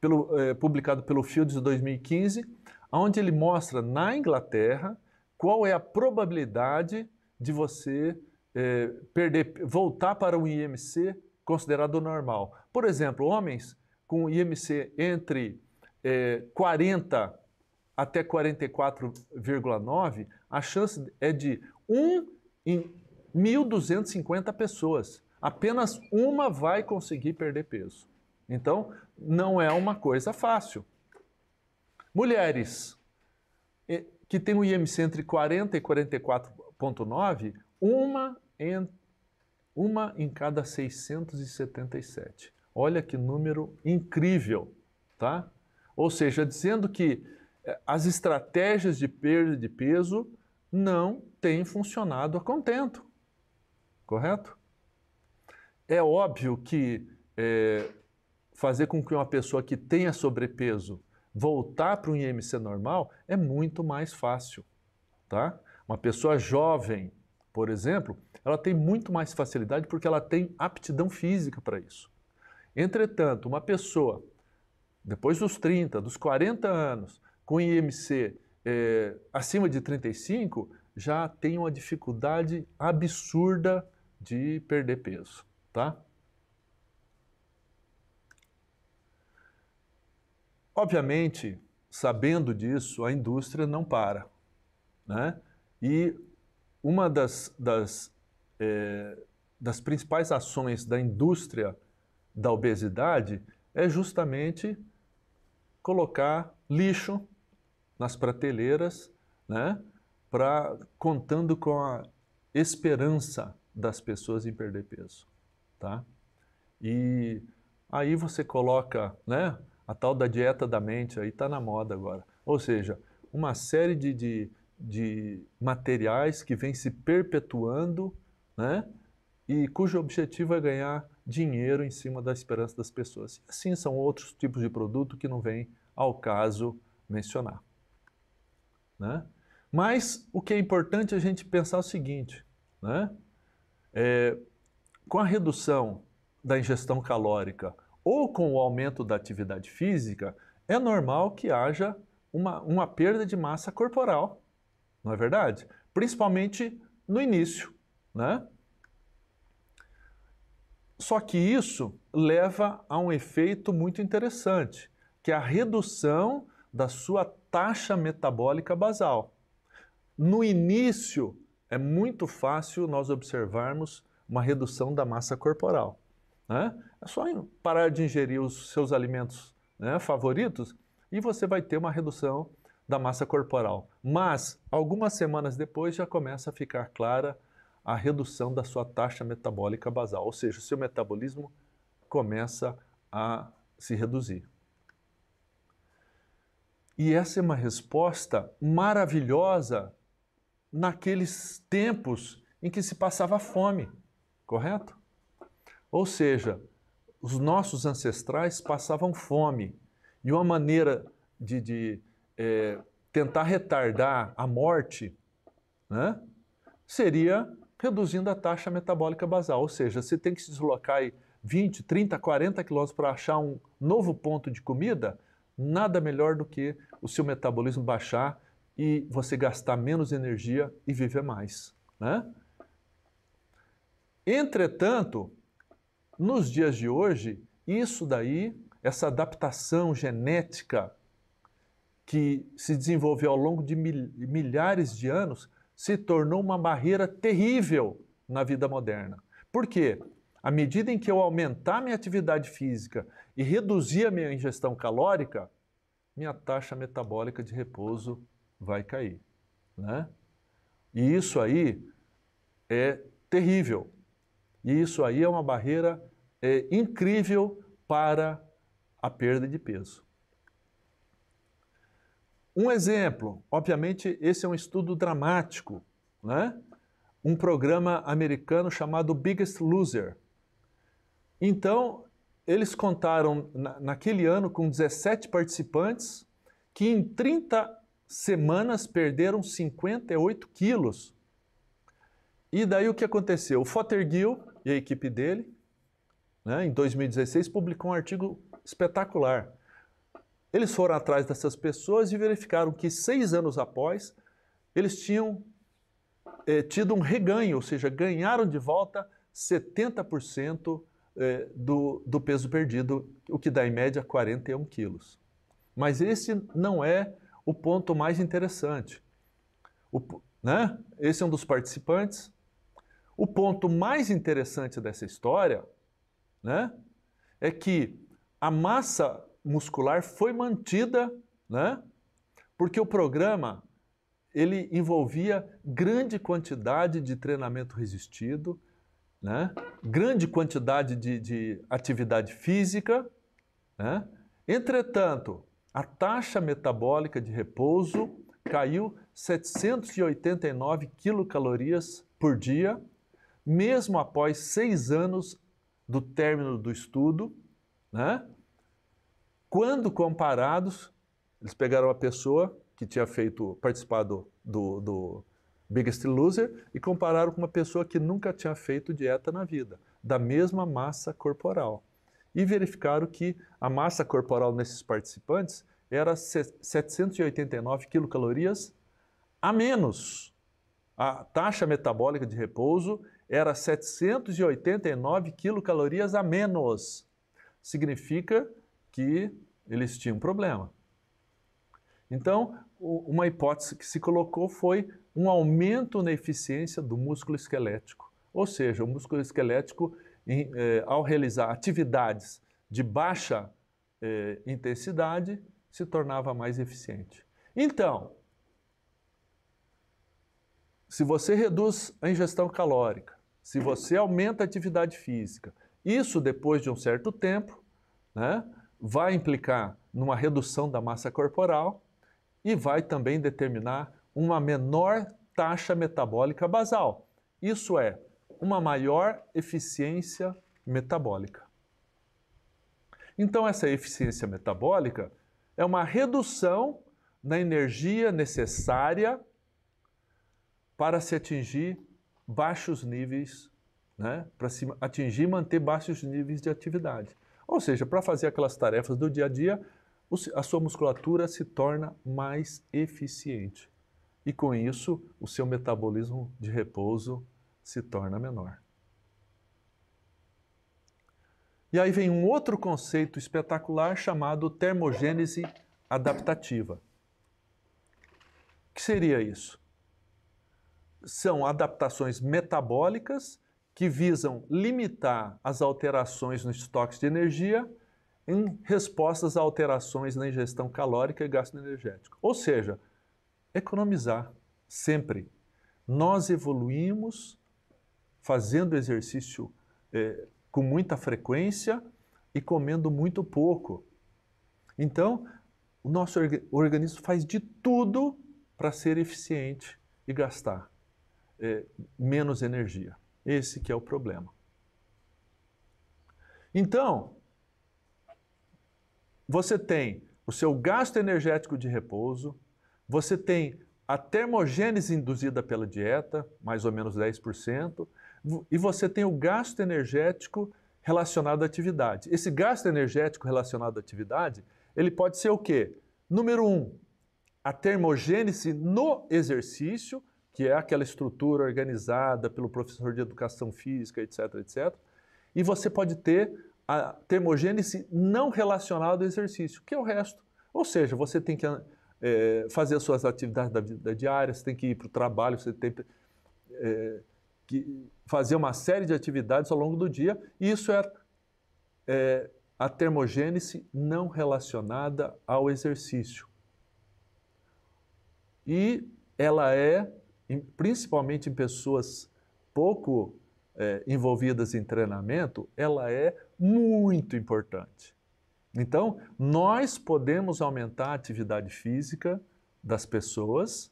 pelo, é, publicado pelo Fields em 2015, onde ele mostra na Inglaterra qual é a probabilidade de você é, perder, voltar para um IMC considerado normal. Por exemplo, homens com IMC entre é, 40 até 44,9, a chance é de 1 em 1.250 pessoas. Apenas uma vai conseguir perder peso. Então, não é uma coisa fácil. Mulheres é, que têm o um IMC entre 40 e 44,9, uma em, uma em cada 677. Olha que número incrível, tá? Ou seja, dizendo que eh, as estratégias de perda de peso não têm funcionado a contento. Correto? É óbvio que é, fazer com que uma pessoa que tenha sobrepeso voltar para um IMC normal é muito mais fácil, tá? Uma pessoa jovem, por exemplo, ela tem muito mais facilidade porque ela tem aptidão física para isso. Entretanto, uma pessoa depois dos 30, dos 40 anos, com IMC é, eh, acima de 35, já tem uma dificuldade absurda de perder peso, tá? Obviamente, sabendo disso, a indústria não para, né? E uma das, das, é, das principais ações da indústria da obesidade é justamente colocar lixo nas prateleiras, né? Pra, contando com a esperança das pessoas em perder peso, tá? E aí você coloca, né? A tal da dieta da mente aí está na moda agora. Ou seja, uma série de, de, de materiais que vem se perpetuando, né? E cujo objetivo é ganhar dinheiro em cima da esperança das pessoas. Assim são outros tipos de produto que não vem ao caso mencionar. Né? Mas o que é importante a gente pensar é o seguinte, né? É, com a redução da ingestão calórica ou com o aumento da atividade física, é normal que haja uma, uma perda de massa corporal, não é verdade? Principalmente no início, né? Só que isso leva a um efeito muito interessante, que é a redução da sua taxa metabólica basal. No início, é muito fácil nós observarmos uma redução da massa corporal. Né? É só parar de ingerir os seus alimentos né, favoritos e você vai ter uma redução da massa corporal. Mas, algumas semanas depois, já começa a ficar clara a redução da sua taxa metabólica basal, ou seja, o seu metabolismo começa a se reduzir. E essa é uma resposta maravilhosa naqueles tempos em que se passava fome, correto? Ou seja, os nossos ancestrais passavam fome e uma maneira de, de é, tentar retardar a morte né, seria reduzindo a taxa metabólica basal. Ou seja, você tem que se deslocar 20, 30, 40 quilômetros para achar um novo ponto de comida, nada melhor do que o seu metabolismo baixar e você gastar menos energia e viver mais. Né? Entretanto, nos dias de hoje, isso daí, essa adaptação genética que se desenvolveu ao longo de milhares de anos, se tornou uma barreira terrível na vida moderna. Por quê? À medida em que eu aumentar minha atividade física e reduzir a minha ingestão calórica, minha taxa metabólica de repouso vai cair. Né? E isso aí é terrível. E isso aí é uma barreira é, incrível para a perda de peso. Um exemplo, obviamente, esse é um estudo dramático, né? Um programa americano chamado Biggest Loser. Então, eles contaram naquele ano com 17 participantes que em 30 semanas perderam 58 quilos. E daí o que aconteceu? O Fottergill e a equipe dele, né, em 2016, publicou um artigo espetacular eles foram atrás dessas pessoas e verificaram que seis anos após, eles tinham é, tido um reganho, ou seja, ganharam de volta 70% é, eh, do, do peso perdido, o que dá em média 41 quilos. Mas esse não é o ponto mais interessante. O, né? Esse é um dos participantes. O ponto mais interessante dessa história né, é que a massa muscular foi mantida, né? Porque o programa ele envolvia grande quantidade de treinamento resistido, né? grande quantidade de, de atividade física. Né? Entretanto, a taxa metabólica de repouso caiu 789 quilocalorias por dia, mesmo após seis anos do término do estudo, né? Quando comparados, eles pegaram a pessoa que tinha feito participado do, do Biggest Loser e compararam com uma pessoa que nunca tinha feito dieta na vida, da mesma massa corporal. E verificaram que a massa corporal nesses participantes era 789 quilocalorias a menos. A taxa metabólica de repouso era 789 quilocalorias a menos. Significa que eles tinham um problema. Então, uma hipótese que se colocou foi um aumento na eficiência do músculo esquelético. Ou seja, o músculo esquelético, em, eh, ao realizar atividades de baixa eh, intensidade, se tornava mais eficiente. Então, se você reduz a ingestão calórica, se você aumenta a atividade física, isso depois de um certo tempo, né, vai implicar numa redução da massa corporal e vai também determinar uma menor taxa metabólica basal. Isso é, uma maior eficiência metabólica. Então, essa eficiência metabólica é uma redução na energia necessária para se atingir baixos níveis, né? para se atingir e manter baixos níveis de atividade. Ou seja, para fazer aquelas tarefas do dia a dia, a sua musculatura se torna mais eficiente. E com isso, o seu metabolismo de repouso se torna menor. E aí vem um outro conceito espetacular chamado termogênese adaptativa. O que seria isso? São adaptações metabólicas que visam limitar as alterações nos estoques de energia em respostas a alterações na ingestão calórica e gasto energético. Ou seja, economizar sempre. Nós evoluímos fazendo exercício é, com muita frequência e comendo muito pouco. Então, o nosso organismo faz de tudo para ser eficiente e gastar é, menos energia. Esse que é o problema. Então, você tem o seu gasto energético de repouso, você tem a termogênese induzida pela dieta, mais ou menos 10%, e você tem o gasto energético relacionado à atividade. Esse gasto energético relacionado à atividade, ele pode ser o quê? Número um, a termogênese no exercício, que é aquela estrutura organizada pelo professor de educação física, etc, etc. E você pode ter a termogênese não relacionada ao exercício, que é o resto. Ou seja, você tem que é, fazer as suas atividades da vida diária, você tem que ir para o trabalho, você tem é, que fazer uma série de atividades ao longo do dia. E isso é, é a termogênese não relacionada ao exercício. E ela é principalmente em pessoas pouco é, envolvidas em treinamento, ela é muito importante. Então, nós podemos aumentar a atividade física das pessoas,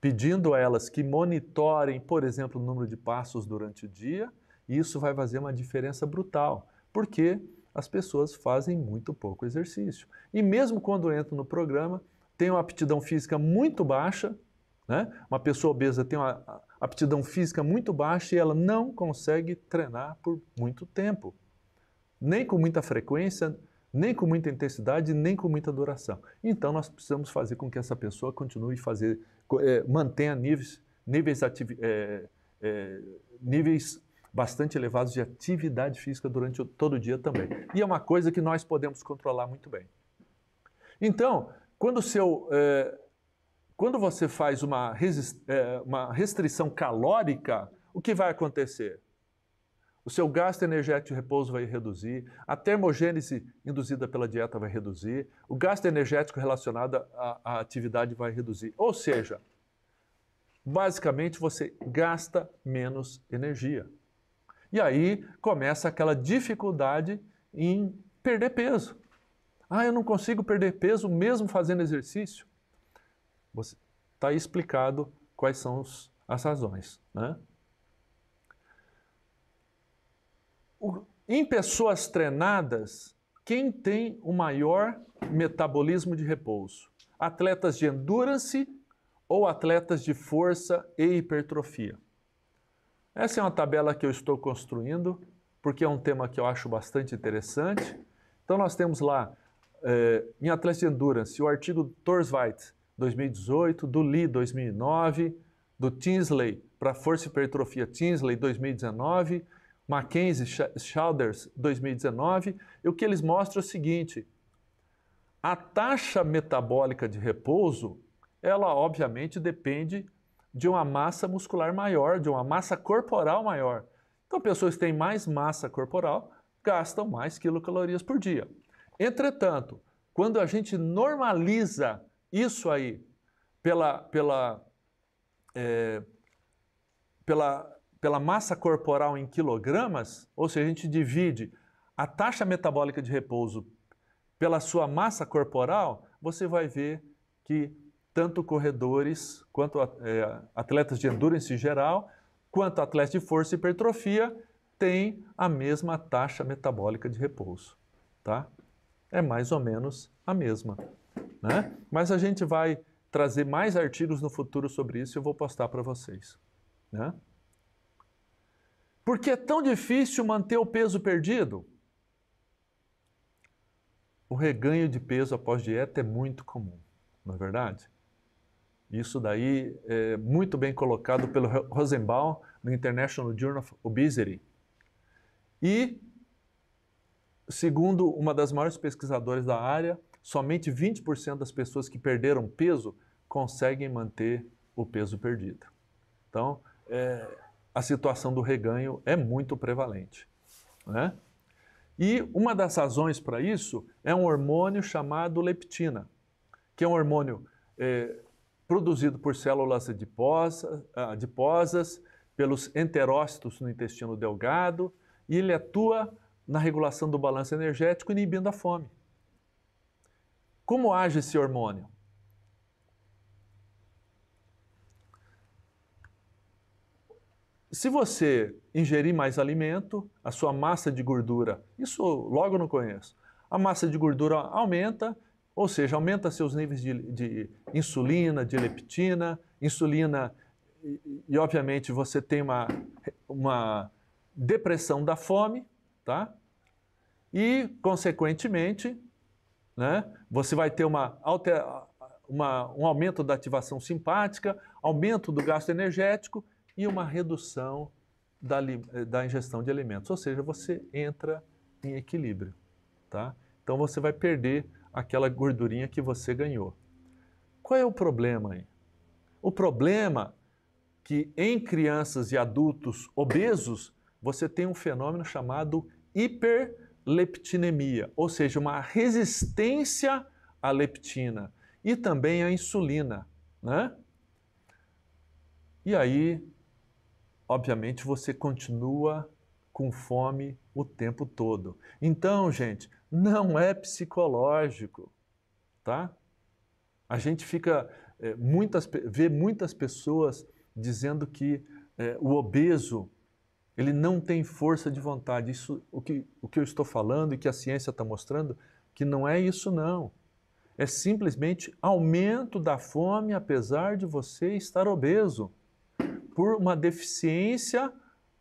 pedindo a elas que monitorem, por exemplo, o número de passos durante o dia, e isso vai fazer uma diferença brutal, porque as pessoas fazem muito pouco exercício. E mesmo quando entram no programa, têm uma aptidão física muito baixa, né? Uma pessoa obesa tem uma aptidão física muito baixa e ela não consegue treinar por muito tempo, nem com muita frequência, nem com muita intensidade, nem com muita duração. Então nós precisamos fazer com que essa pessoa continue fazer, é, mantenha níveis, níveis, ativi, é, é, níveis bastante elevados de atividade física durante o, todo o dia também. E é uma coisa que nós podemos controlar muito bem. Então, quando o seu quando você faz uma, é, uma restrição calórica, o que vai acontecer? O seu gasto energético de repouso vai reduzir, a termogênese induzida pela dieta vai reduzir, o gasto energético relacionado à, à atividade vai reduzir. Ou seja, basicamente você gasta menos energia. E aí começa aquela dificuldade em perder peso. Ah, eu não consigo perder peso mesmo fazendo exercício. Está explicado quais são os, as razões. Né? O, em pessoas treinadas, quem tem o maior metabolismo de repouso? Atletas de endurance ou atletas de força e hipertrofia? Essa é uma tabela que eu estou construindo, porque é um tema que eu acho bastante interessante. Então, nós temos lá, eh, em atletas de endurance, o artigo Torsweit, 2018, do Lee 2009, do Tinsley para força hipertrofia Tinsley 2019, Mackenzie Childers 2019, e o que eles mostram é o seguinte: a taxa metabólica de repouso, ela obviamente depende de uma massa muscular maior, de uma massa corporal maior. Então, pessoas que têm mais massa corporal gastam mais quilocalorias por dia. Entretanto, quando a gente normaliza isso aí pela, pela, é, pela, pela massa corporal em quilogramas, ou seja, a gente divide a taxa metabólica de repouso pela sua massa corporal, você vai ver que tanto corredores quanto é, atletas de endurance em geral, quanto atletas de força e hipertrofia, têm a mesma taxa metabólica de repouso, tá? É mais ou menos a mesma. Né? Mas a gente vai trazer mais artigos no futuro sobre isso e eu vou postar para vocês. Né? Por que é tão difícil manter o peso perdido? O reganho de peso após dieta é muito comum, não é verdade? Isso daí é muito bem colocado pelo Rosenbaum no International Journal of Obesity. E, segundo uma das maiores pesquisadoras da área, somente 20% das pessoas que perderam peso conseguem manter o peso perdido. Então, é, a situação do reganho é muito prevalente. Né? E uma das razões para isso é um hormônio chamado leptina, que é um hormônio é, produzido por células adiposa, ah, adiposas, pelos enterócitos no intestino delgado, e ele atua na regulação do balanço energético, inibindo a fome. Como age esse hormônio? Se você ingerir mais alimento, a sua massa de gordura, isso logo não conheço, a massa de gordura aumenta, ou seja, aumenta seus níveis de, de insulina, de leptina, insulina, e, e, obviamente você tem uma, uma depressão da fome, tá? E, consequentemente, né? você vai ter uma, alter, uma, um aumento da ativação simpática, aumento do gasto energético e uma redução da, da ingestão de alimentos. Ou seja, você entra em equilíbrio. Tá? Então você vai perder aquela gordurinha que você ganhou. Qual é o problema aí? O problema que em crianças e adultos obesos você tem um fenômeno chamado hiper leptinemia, ou seja, uma resistência à leptina e também à insulina, né? E aí, obviamente, você continua com fome o tempo todo. Então, gente, não é psicológico, tá? A gente fica é, muitas vê muitas pessoas dizendo que é, o obeso ele não tem força de vontade. Isso, o que, o que eu estou falando e que a ciência está mostrando, que não é isso não. É simplesmente aumento da fome apesar de você estar obeso por uma deficiência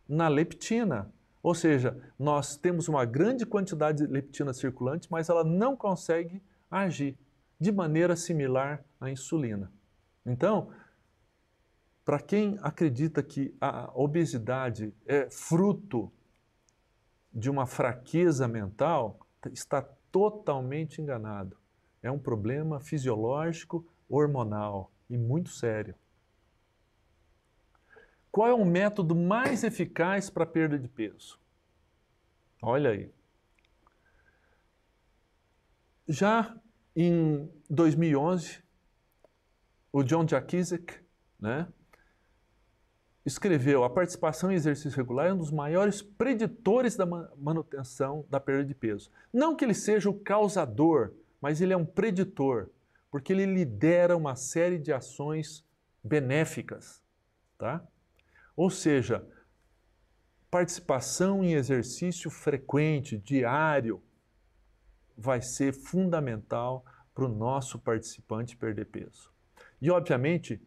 na leptina. Ou seja, nós temos uma grande quantidade de leptina circulante, mas ela não consegue agir de maneira similar à insulina. Então, para quem acredita que a obesidade é fruto de uma fraqueza mental, tá, está totalmente enganado. É um problema fisiológico, hormonal e muito sério. Qual é o método mais eficaz para perda de peso? Olha aí. Já em 2011, o John Jakizek, né, escreveu: a participação em exercício regular é um dos maiores preditores da manutenção da perda de peso. Não que ele seja o causador, mas ele é um preditor, porque ele lidera uma série de ações benéficas, tá? Ou seja, participação em exercício frequente, diário, vai ser fundamental para o nosso participante perder peso. E, obviamente,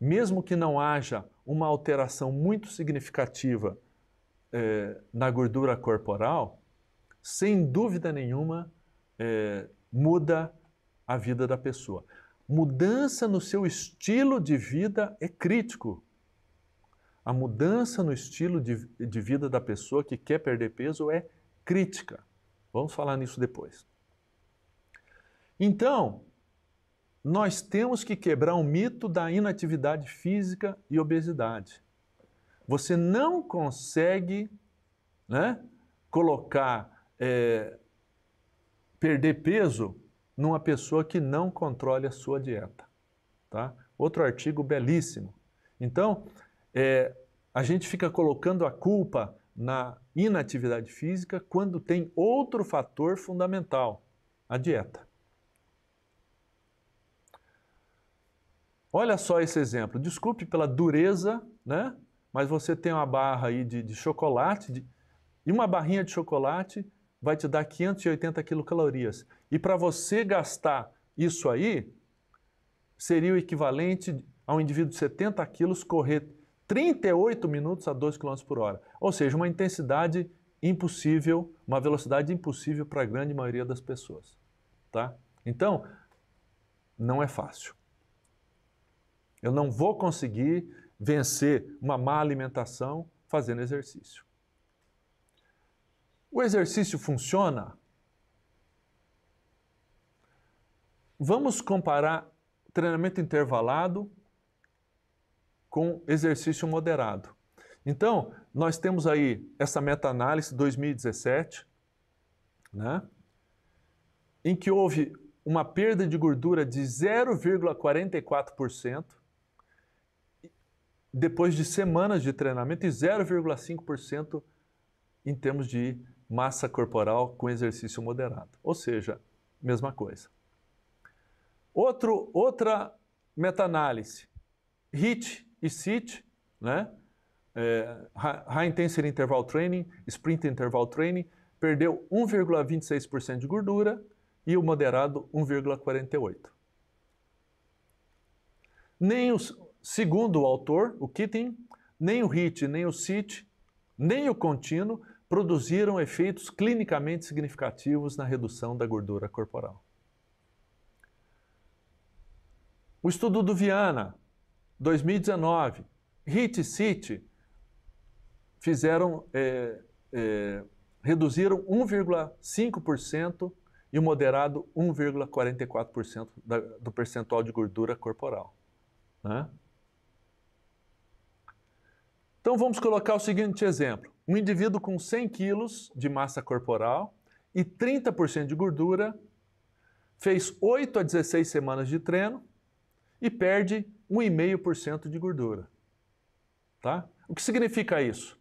mesmo que não haja uma alteração muito significativa é, na gordura corporal, sem dúvida nenhuma, é, muda a vida da pessoa. Mudança no seu estilo de vida é crítico. A mudança no estilo de, de vida da pessoa que quer perder peso é crítica. Vamos falar nisso depois. Então, nós temos que quebrar o mito da inatividade física e obesidade. Você não consegue né, colocar, é, perder peso numa pessoa que não controle a sua dieta. Tá? Outro artigo belíssimo. Então, é, a gente fica colocando a culpa na inatividade física quando tem outro fator fundamental, a dieta. Olha só esse exemplo. Desculpe pela dureza, né? Mas você tem uma barra aí de, de chocolate de, e uma barrinha de chocolate vai te dar 580 quilocalorias. E para você gastar isso aí, seria o equivalente a um indivíduo de 70 quilos correr 38 minutos a 2 km por hora. Ou seja, uma intensidade impossível, uma velocidade impossível para a grande maioria das pessoas. Tá? Então, não é fácil. Eu não vou conseguir vencer uma má alimentação fazendo exercício. O exercício funciona? Vamos comparar treinamento intervalado com exercício moderado. Então, nós temos aí essa meta-análise 2017, né? em que houve uma perda de gordura de 0,44%, depois de semanas de treinamento e 0,5% em termos de massa corporal com exercício moderado. Ou seja, mesma coisa. Outro, outra meta-análise, HIT e SIT, né? É, high Intensity Interval Training, Sprint Interval Training, perdeu 1,26% de gordura e o moderado 1,48%. Nem os, Segundo o autor, o Keating, nem o HIT, nem o CIT, nem o contínuo produziram efeitos clinicamente significativos na redução da gordura corporal. O estudo do Viana, 2019, HIT e CIT fizeram, é, é, reduziram 1,5% e o moderado 1,44% do percentual de gordura corporal. Né? Então vamos colocar o seguinte exemplo: um indivíduo com 100 quilos de massa corporal e 30% de gordura fez 8 a 16 semanas de treino e perde 1,5% de gordura. Tá? O que significa isso?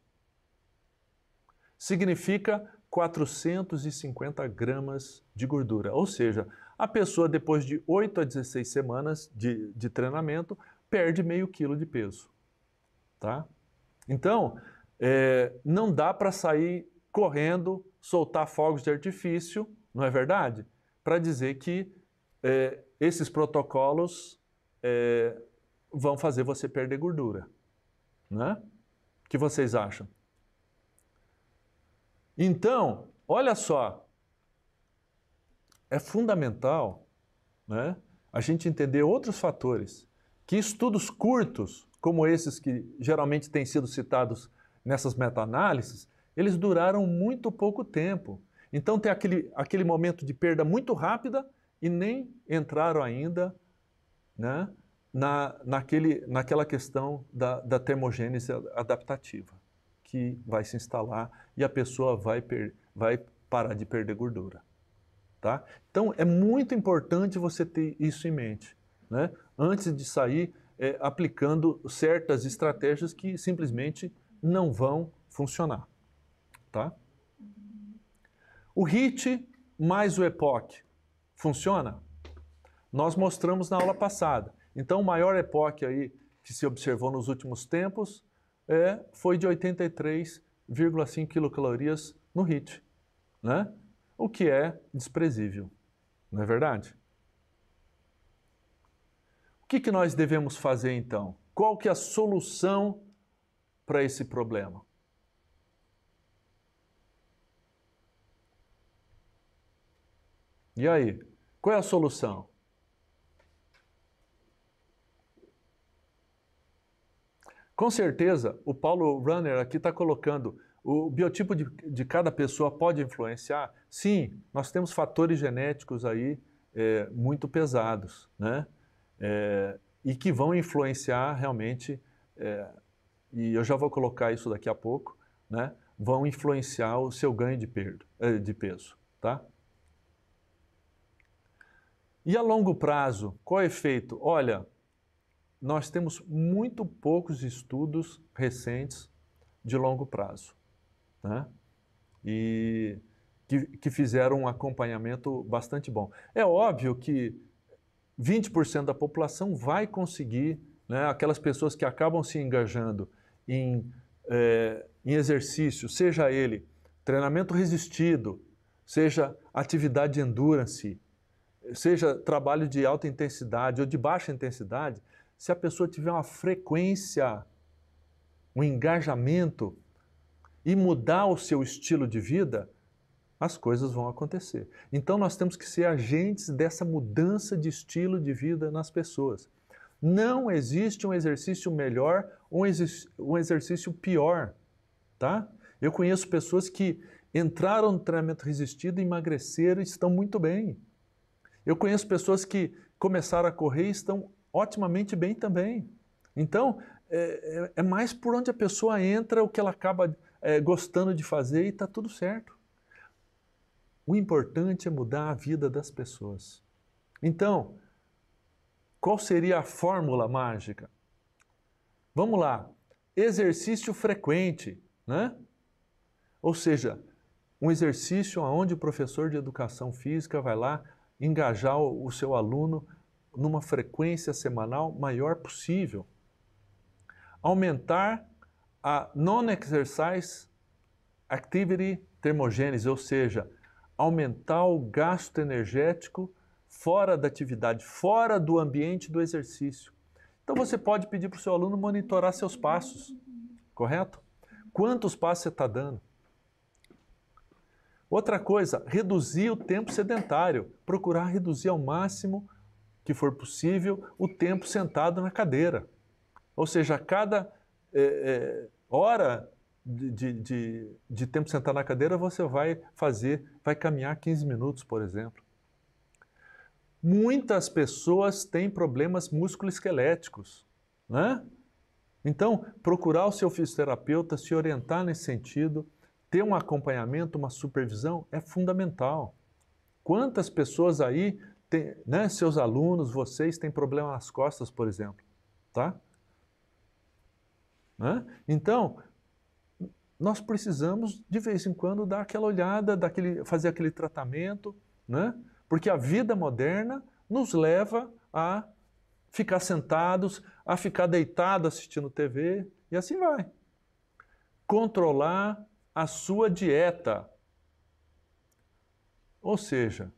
Significa 450 gramas de gordura. Ou seja, a pessoa, depois de 8 a 16 semanas de, de treinamento, perde meio quilo de peso. Tá? Então, é, não dá para sair correndo, soltar fogos de artifício, não é verdade? Para dizer que é, esses protocolos é, vão fazer você perder gordura. Né? O que vocês acham? Então, olha só, é fundamental né, a gente entender outros fatores, que estudos curtos como esses que geralmente têm sido citados nessas meta-análises, eles duraram muito pouco tempo. Então tem aquele, aquele momento de perda muito rápida e nem entraram ainda né, na, naquele, naquela questão da, da termogênese adaptativa, que vai se instalar e a pessoa vai, per, vai parar de perder gordura. Tá? Então é muito importante você ter isso em mente. Né? Antes de sair é, aplicando certas estratégias que simplesmente não vão funcionar. Tá? O HIT mais o EPOC funciona? Nós mostramos na aula passada. Então, o maior EPOC aí que se observou nos últimos tempos é, foi de 83,5 quilocalorias no HIT, né? o que é desprezível, não é verdade? O que, que nós devemos fazer então? Qual que é a solução para esse problema? E aí, qual é a solução? Com certeza, o Paulo Runner aqui está colocando o biotipo de, de, cada pessoa pode influenciar? Sim, nós temos fatores genéticos aí é, muito pesados, né? é, e que vão influenciar realmente, é, e eu já vou colocar isso daqui a pouco, né, vão influenciar o seu ganho de, perdo, é, de peso. Tá? E a longo prazo, qual é o efeito? Olha, nós temos muito poucos estudos recentes de longo prazo, né? e que, que fizeram um acompanhamento bastante bom. É óbvio que 20% da população vai conseguir, né, aquelas pessoas que acabam se engajando em, é, em exercício, seja ele treinamento resistido, seja atividade de endurance, seja trabalho de alta intensidade ou de baixa intensidade, se a pessoa tiver uma frequência, um engajamento e mudar o seu estilo de vida, as coisas vão acontecer. Então nós temos que ser agentes dessa mudança de estilo de vida nas pessoas. Não existe um exercício melhor ou um exercício pior, tá? Eu conheço pessoas que entraram no treinamento resistido, emagreceram e estão muito bem. Eu conheço pessoas que começaram a correr e estão otimamente bem também. Então, é, é, é mais por onde a pessoa entra, o que ela acaba é, gostando de fazer e está tudo certo. O importante é mudar a vida das pessoas. Então, qual seria a fórmula mágica? Vamos lá. Exercício frequente, né? Ou seja, um exercício onde o professor de educação física vai lá engajar o seu aluno numa frequência semanal maior possível. Aumentar a non-exercise activity termogênese, ou seja, aumentar o gasto energético fora da atividade, fora do ambiente do exercício. Então você pode pedir para o seu aluno monitorar seus passos, correto? Quantos passos você está dando? Outra coisa, reduzir o tempo sedentário, procurar reduzir ao máximo que for possível o tempo sentado na cadeira. Ou seja, a cada é, é, hora de, de, de, tempo sentado na cadeira, você vai fazer, vai caminhar 15 minutos, por exemplo. Muitas pessoas têm problemas musculoesqueléticos, né? Então, procurar o seu fisioterapeuta, se orientar nesse sentido, ter um acompanhamento, uma supervisão é fundamental. Quantas pessoas aí, têm, né, seus alunos, vocês têm problema nas costas, por exemplo, tá? Né? Então, nós precisamos de vez em quando dar aquela olhada, daquele, fazer aquele tratamento, né? Porque a vida moderna nos leva a ficar sentados, a ficar deitado assistindo TV e assim vai. Controlar a sua dieta. Ou seja,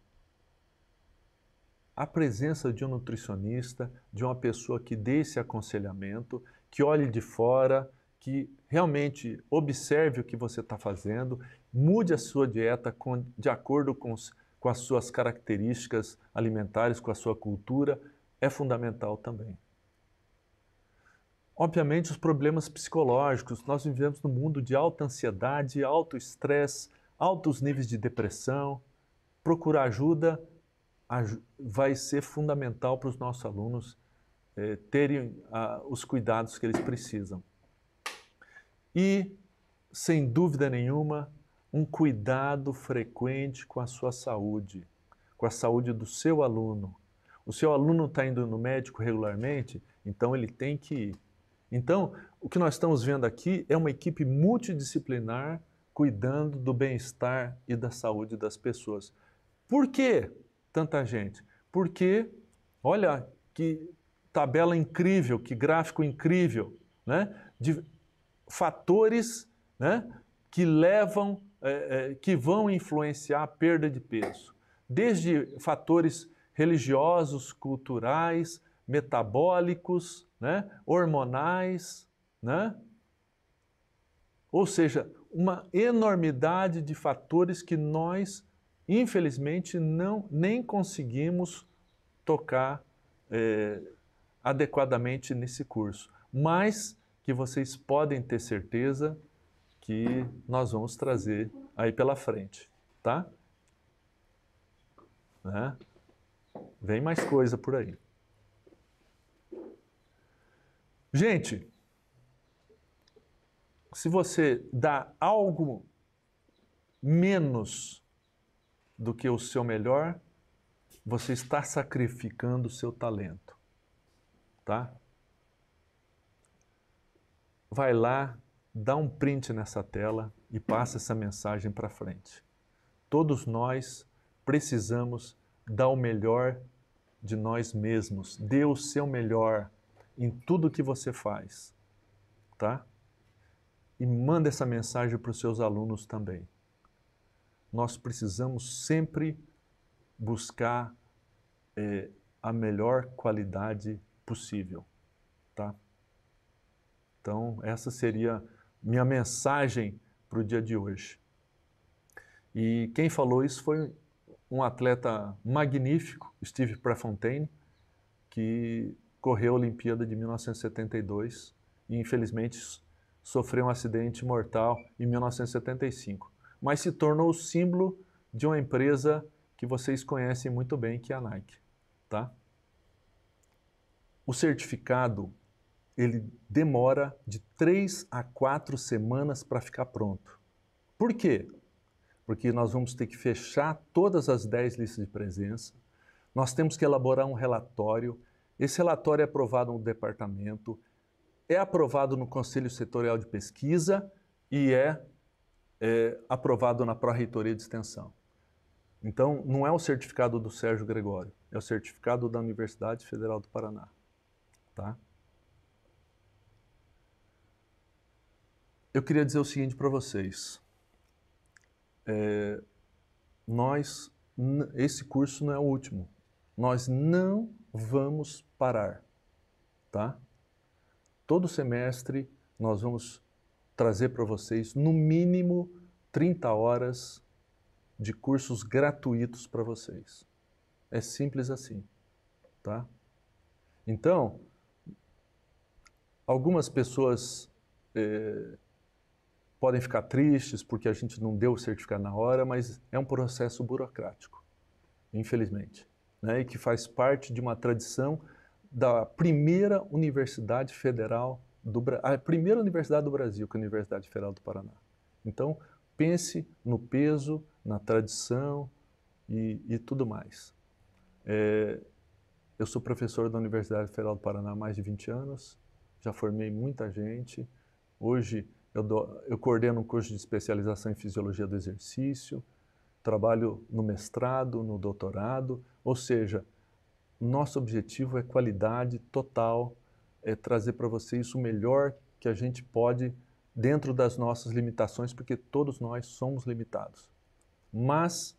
a presença de um nutricionista, de uma pessoa que dê esse aconselhamento, que olhe de fora, que realmente observe o que você está fazendo, mude a sua dieta com, de acordo com, os, com as suas características alimentares, com a sua cultura, é fundamental também. Obviamente, os problemas psicológicos. Nós vivemos num mundo de alta ansiedade, alto estresse, altos níveis de depressão. Procurar ajuda vai ser fundamental para os nossos alunos eh, terem ah, os cuidados que eles precisam e, sem dúvida nenhuma, um cuidado frequente com a sua saúde, com a saúde do seu aluno. O seu aluno está indo no médico regularmente, então ele tem que ir. Então, o que nós estamos vendo aqui é uma equipe multidisciplinar cuidando do bem-estar e da saúde das pessoas. Por que tanta gente? Porque, olha que tabela incrível, que gráfico incrível, né? De, fatores né, que levam, é, é, que vão influenciar a perda de peso, desde fatores religiosos, culturais, metabólicos, né, hormonais, né? Ou seja, uma enormidade de fatores que nós, infelizmente, não nem conseguimos tocar é, adequadamente nesse curso. Mas que vocês podem ter certeza que nós vamos trazer aí pela frente, tá? Né? Vem mais coisa por aí. Gente, se você dá algo menos do que o seu melhor, você está sacrificando o seu talento, tá? vai lá, dá um print nessa tela e passa essa mensagem para frente. Todos nós precisamos dar o melhor de nós mesmos. Dê o seu melhor em tudo que você faz, tá? E manda essa mensagem para os seus alunos também. Nós precisamos sempre buscar é, a melhor qualidade possível, tá? Então, essa seria minha mensagem para o dia de hoje. E quem falou isso foi um atleta magnífico, Steve Prefontaine, que correu a Olimpíada de 1972 e infelizmente sofreu um acidente mortal em 1975, mas se tornou o símbolo de uma empresa que vocês conhecem muito bem, que é a Nike, tá? O certificado ele demora de três a quatro semanas para ficar pronto. Por quê? Porque nós vamos ter que fechar todas as dez listas de presença, nós temos que elaborar um relatório, esse relatório é aprovado no departamento, é aprovado no Conselho Setorial de Pesquisa e é, é aprovado na Pró-Reitoria de Extensão. Então, não é o certificado do Sérgio Gregório, é o certificado da Universidade Federal do Paraná. Tá? Eu queria dizer o seguinte para vocês. É, nós, esse curso não é o último. Nós não vamos parar, tá? Todo semestre nós vamos trazer para vocês no mínimo 30 horas de cursos gratuitos para vocês. É simples assim, tá? Então, algumas pessoas eh, podem ficar tristes porque a gente não deu o certificado na hora, mas é um processo burocrático, infelizmente, né? e que faz parte de uma tradição da primeira universidade federal do a primeira universidade do Brasil, que é a Universidade Federal do Paraná. Então pense no peso, na tradição e, e tudo mais. É, eu sou professor da Universidade Federal do Paraná há mais de 20 anos, já formei muita gente. Hoje eu, dou, eu coordeno um curso de especialização em fisiologia do exercício, trabalho no mestrado, no doutorado, ou seja, nosso objetivo é qualidade total, é trazer para vocês o melhor que a gente pode dentro das nossas limitações, porque todos nós somos limitados. Mas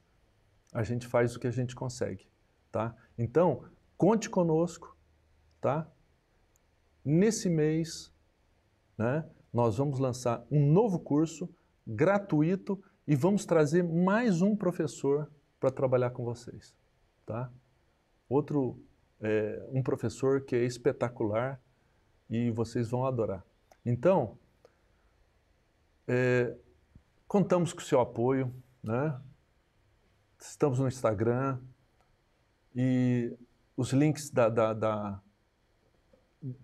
a gente faz o que a gente consegue, tá? Então, conte conosco, tá? Nesse mês, né? nós vamos lançar um novo curso gratuito e vamos trazer mais um professor para trabalhar com vocês, tá? Outro, é, um professor que é espetacular e vocês vão adorar. Então, é, contamos com o seu apoio, né? Estamos no Instagram e os links da, da, da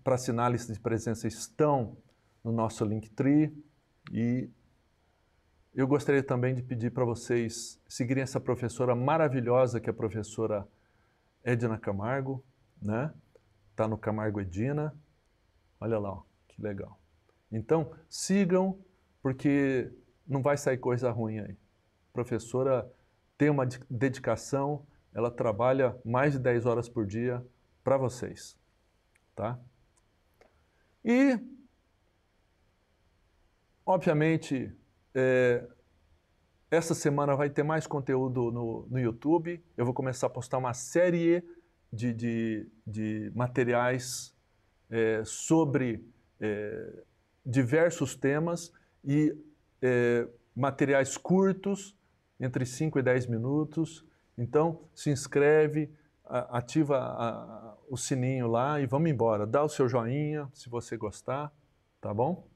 para assinar a lista de presença estão no nosso Linktree e eu gostaria também de pedir para vocês seguirem essa professora maravilhosa que é a professora Edna Camargo, né? Tá no Camargo Edina. Olha lá, ó, que legal. Então, sigam porque não vai sair coisa ruim aí. A professora tem uma dedicação, ela trabalha mais de 10 horas por dia para vocês, tá? E Obviamente, é, essa semana vai ter mais conteúdo no, no YouTube. Eu vou começar a postar uma série de, de, de materiais é, sobre é, diversos temas e é, materiais curtos, entre 5 e 10 minutos. Então, se inscreve, ativa a, a, o sininho lá e vamos embora. Dá o seu joinha se você gostar, tá bom?